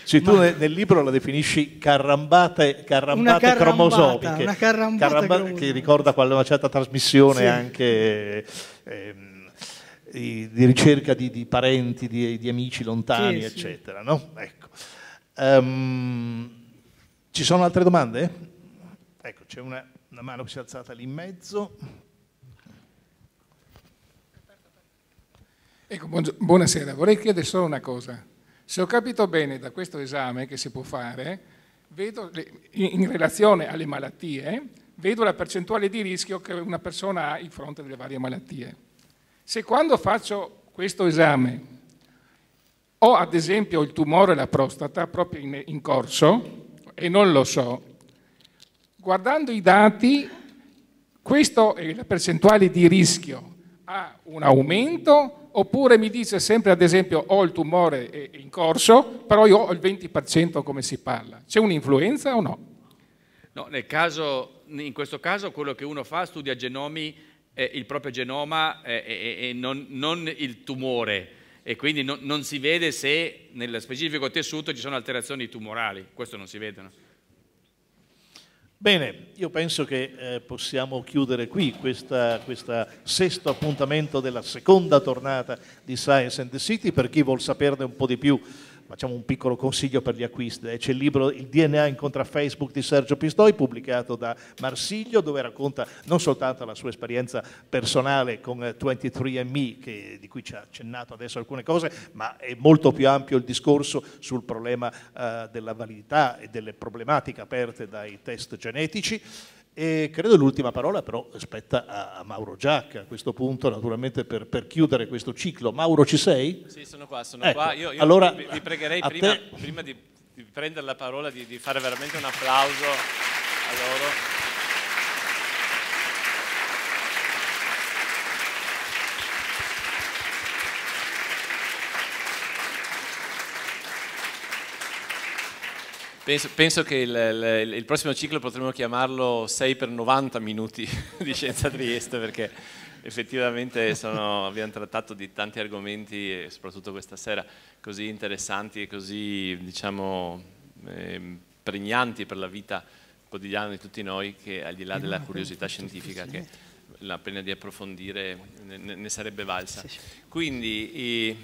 [SPEAKER 2] Sì, tu Ma... nel libro la definisci carrambate, carrambate una cromosomiche. Una carrambata, carrambata che ricorda quella certa trasmissione sì. anche... Eh, di, ricerca di, di parenti, di, amici lontani, sì, eccetera. Sì. No? Ecco. Um, ci sono altre domande? Ecco, c'è una, una mano che si è alzata lì in
[SPEAKER 6] mezzo. Ecco, buonasera, vorrei chiedere solo una cosa. Se ho capito bene da questo esame che si può fare, vedo, in relazione alle malattie, vedo la percentuale di rischio che una persona ha in fronte alle varie malattie. Se quando faccio questo esame ho ad esempio il tumore alla prostata proprio in, in corso e non lo so, guardando i dati, questa è la percentuale di rischio ha un aumento oppure mi dice sempre ad esempio ho il tumore eh, in corso, però io ho il 20% come si parla. C'è un'influenza o no?
[SPEAKER 5] No, nel caso, in questo caso quello che uno fa studia genomi eh, il proprio genoma e non, non, il tumore e quindi no, non si vede se nel specifico tessuto ci sono alterazioni tumorali, questo non si vede. No?
[SPEAKER 2] Bene, io penso che eh, possiamo chiudere qui questo sesto appuntamento della seconda tornata di Science and the City. Per chi vuol saperne un po' di più facciamo un piccolo consiglio per gli acquisti, eh, c'è il libro Il DNA incontra Facebook di Sergio Pistoi pubblicato da Marsiglio dove racconta non soltanto la sua esperienza personale con 23andMe eh, che, di cui ci ha accennato adesso alcune cose, ma è molto più ampio il discorso sul problema eh, della validità e delle problematiche aperte dai test genetici. E credo l'ultima parola però spetta a, Mauro Giacca a questo punto, naturalmente per, per chiudere questo ciclo. Mauro ci sei? Sì, sono qua, sono ecco, qua. Io, io allora, vi, vi, pregherei prima, te... prima di,
[SPEAKER 1] di, prendere la parola di, di fare veramente un applauso a loro. Penso, penso che il, il, il, prossimo ciclo potremmo chiamarlo 6 per 90 minuti di Scienza Trieste perché effettivamente sono, abbiamo trattato di tanti argomenti, soprattutto questa sera, così interessanti e così diciamo, eh, pregnanti per la vita quotidiana di tutti noi che al di là eh, della curiosità scientifica che la pena di approfondire ne, ne sarebbe valsa. Quindi... Eh,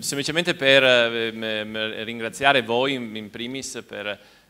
[SPEAKER 1] semplicemente per ehm, ehm, ringraziare voi in primis per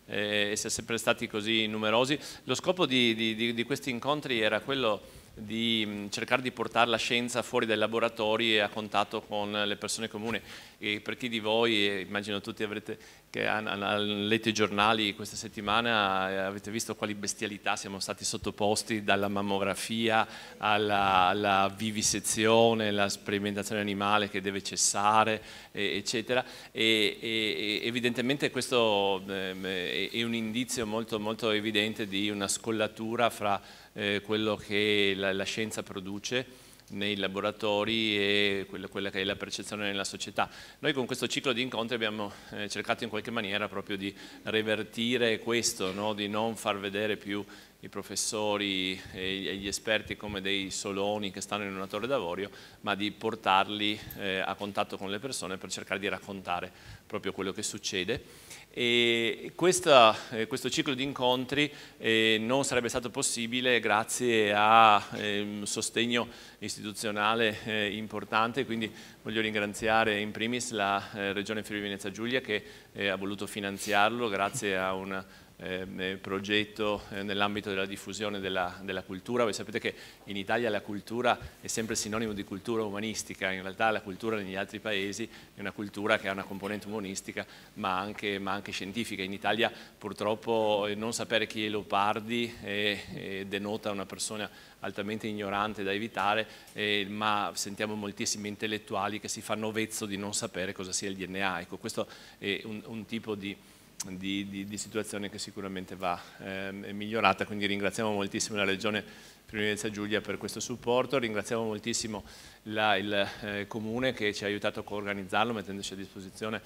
[SPEAKER 1] eh, essere sempre stati così numerosi. Lo scopo di, di, di questi incontri era quello di mm, cercare di portare la scienza fuori dai laboratori e a contatto con le persone comuni. E per chi di voi, immagino tutti avrete che letto i giornali questa settimana, eh, avete visto quali bestialità siamo stati sottoposti dalla mammografia alla, alla vivisezione, alla sperimentazione animale che deve cessare, eccetera. E, e, evidentemente questo ehm, è un indizio molto, molto evidente di una scollatura fra eh, quello che la, la, scienza produce nei laboratori e quella, quella, che è la percezione nella società. Noi con questo ciclo di incontri abbiamo eh, cercato in qualche maniera proprio di revertire questo, no? di non far vedere più i professori e gli esperti come dei soloni che stanno in una torre d'avorio, ma di portarli eh, a contatto con le persone per cercare di raccontare proprio quello che succede. Questa, eh, questo ciclo di incontri eh, non sarebbe stato possibile grazie a un ehm, sostegno istituzionale eh, importante, quindi voglio ringraziare in primis la Regione Friuli Venezia Giulia che ha voluto finanziarlo grazie a una Ehm, eh, progetto eh, nell'ambito della diffusione della, della, cultura. Voi sapete che in Italia la cultura è sempre sinonimo di cultura umanistica, in realtà la cultura negli altri paesi è una cultura che ha una componente umanistica ma anche, ma anche scientifica. In Italia purtroppo eh, non sapere chi è Leopardi denota una persona altamente ignorante da evitare, eh, ma sentiamo moltissimi intellettuali che si fanno vezzo di non sapere cosa sia il DNA. Ecco, questo è un, un tipo di di, di, di, situazione che sicuramente va eh, migliorata, quindi ringraziamo moltissimo la Regione Friulenza Giulia per questo supporto, ringraziamo moltissimo la, il eh, Comune che ci ha aiutato a coorganizzarlo mettendoci a disposizione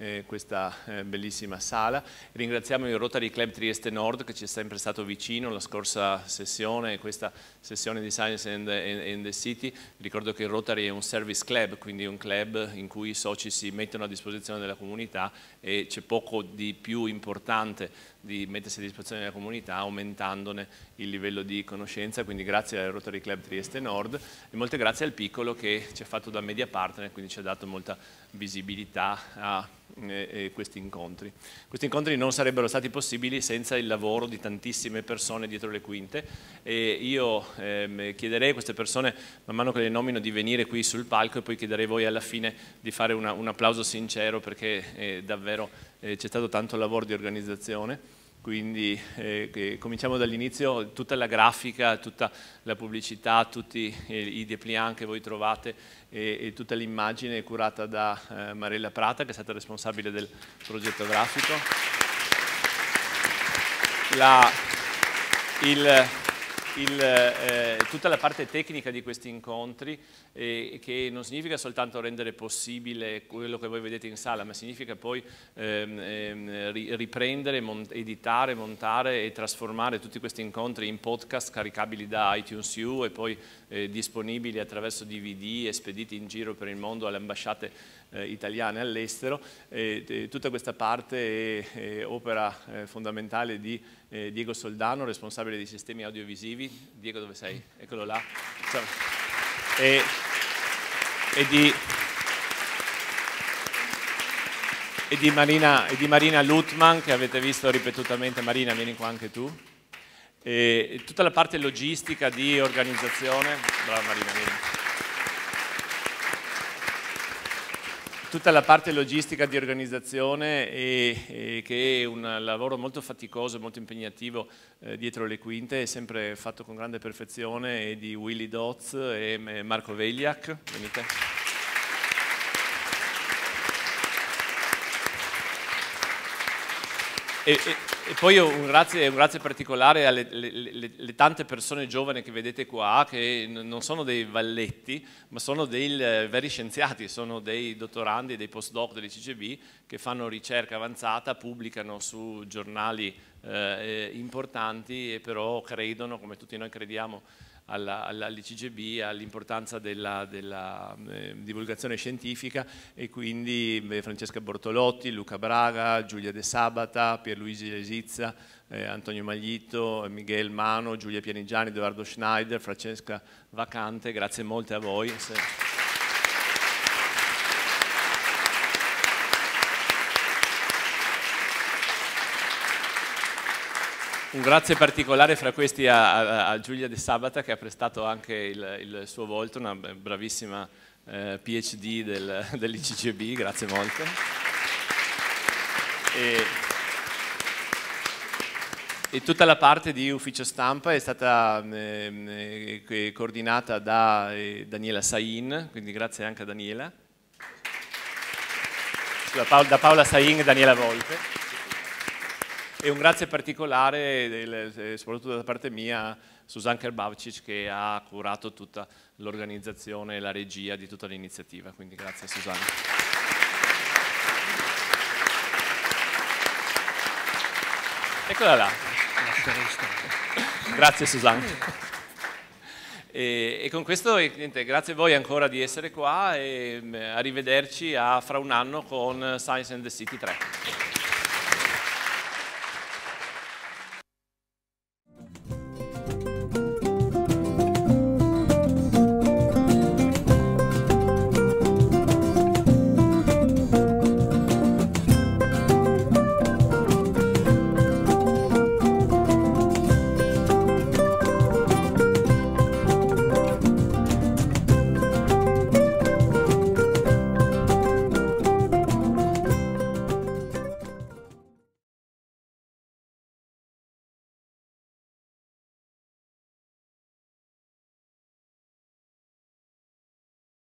[SPEAKER 1] eh, questa eh, bellissima sala. Ringraziamo il Rotary Club Trieste Nord che ci è sempre stato vicino la scorsa sessione questa sessione di Science and, and, and, the City. Ricordo che il Rotary è un service club, quindi un club in cui i soci si mettono a disposizione della comunità e c'è poco di più importante di mettersi a disposizione della comunità aumentandone il livello di conoscenza, quindi grazie al Rotary Club Trieste Nord e molte grazie al piccolo che ci ha fatto da media partner, quindi ci ha dato molta visibilità a eh, questi incontri. Questi incontri non sarebbero stati possibili senza il lavoro di tantissime persone dietro le quinte e io eh, chiederei a queste persone, man mano che le nomino, di venire qui sul palco e poi chiederei voi alla fine di fare una, un applauso sincero perché è eh, davvero eh, c'è stato tanto lavoro di organizzazione, quindi eh, cominciamo dall'inizio, tutta la grafica, tutta la pubblicità, tutti eh, i dépliant che voi trovate e, e tutta l'immagine curata da eh, Marella Prata che è stata responsabile del progetto grafico. La, il, il, eh, tutta la parte tecnica di questi incontri che non significa soltanto rendere possibile quello che voi vedete in sala, ma significa poi ehm, ehm riprendere, editare, montare e trasformare tutti questi incontri in podcast caricabili da iTunes U e poi eh, disponibili attraverso DVD e spediti in giro per il mondo alle ambasciate eh, italiane all'estero. Eh, tutta questa parte è, è opera eh, fondamentale di eh, Diego Soldano, responsabile dei sistemi audiovisivi. Diego dove sei? Eccolo là. Ciao e, e, di, e, di Marina, e di Marina Lutman che avete visto ripetutamente. Marina, vieni qua anche tu. E tutta la parte logistica di organizzazione. Brava Marina, vieni. tutta la parte logistica di organizzazione e, e che è un lavoro molto faticoso, e molto impegnativo eh, dietro le quinte, è sempre fatto con grande perfezione e di Willy Dotz e eh, Marco Vegliac. Venite. E, e, poi un grazie, un grazie particolare alle le, le, le tante persone giovani che vedete qua, che non sono dei valletti, ma sono dei eh, veri scienziati, sono dei dottorandi, dei postdoc delle dell'ICCB che fanno ricerca avanzata, pubblicano su giornali eh, eh, importanti e però credono, come tutti noi crediamo, all'ICGB, all'importanza della, della eh, divulgazione scientifica e quindi eh, Francesca Bortolotti, Luca Braga, Giulia De Sabata, Pierluigi Lesizza, eh, Antonio Maglito, Miguel Mano, Giulia Pianigiani, Edoardo Schneider, Francesca Vacante, grazie molte a voi. Un grazie particolare fra questi a, a, a, Giulia De Sabata che ha prestato anche il, il suo volto, una bravissima eh, PhD del, dell'ICCB, grazie molto. E, e, tutta la parte di ufficio stampa è stata ehm, eh, coordinata da eh, Daniela Sain, quindi grazie anche a Daniela. Da Paola Sain e Daniela Volpe e un grazie particolare del, eh, soprattutto da parte mia Susan Kerbavcic che ha curato tutta l'organizzazione e la regia di tutta l'iniziativa, quindi grazie Susanna. Eccola là. Grazie Susanna. E, e, con questo, eh, niente, grazie a voi ancora di essere qua e mm, arrivederci a, fra un anno con Science and the City 3.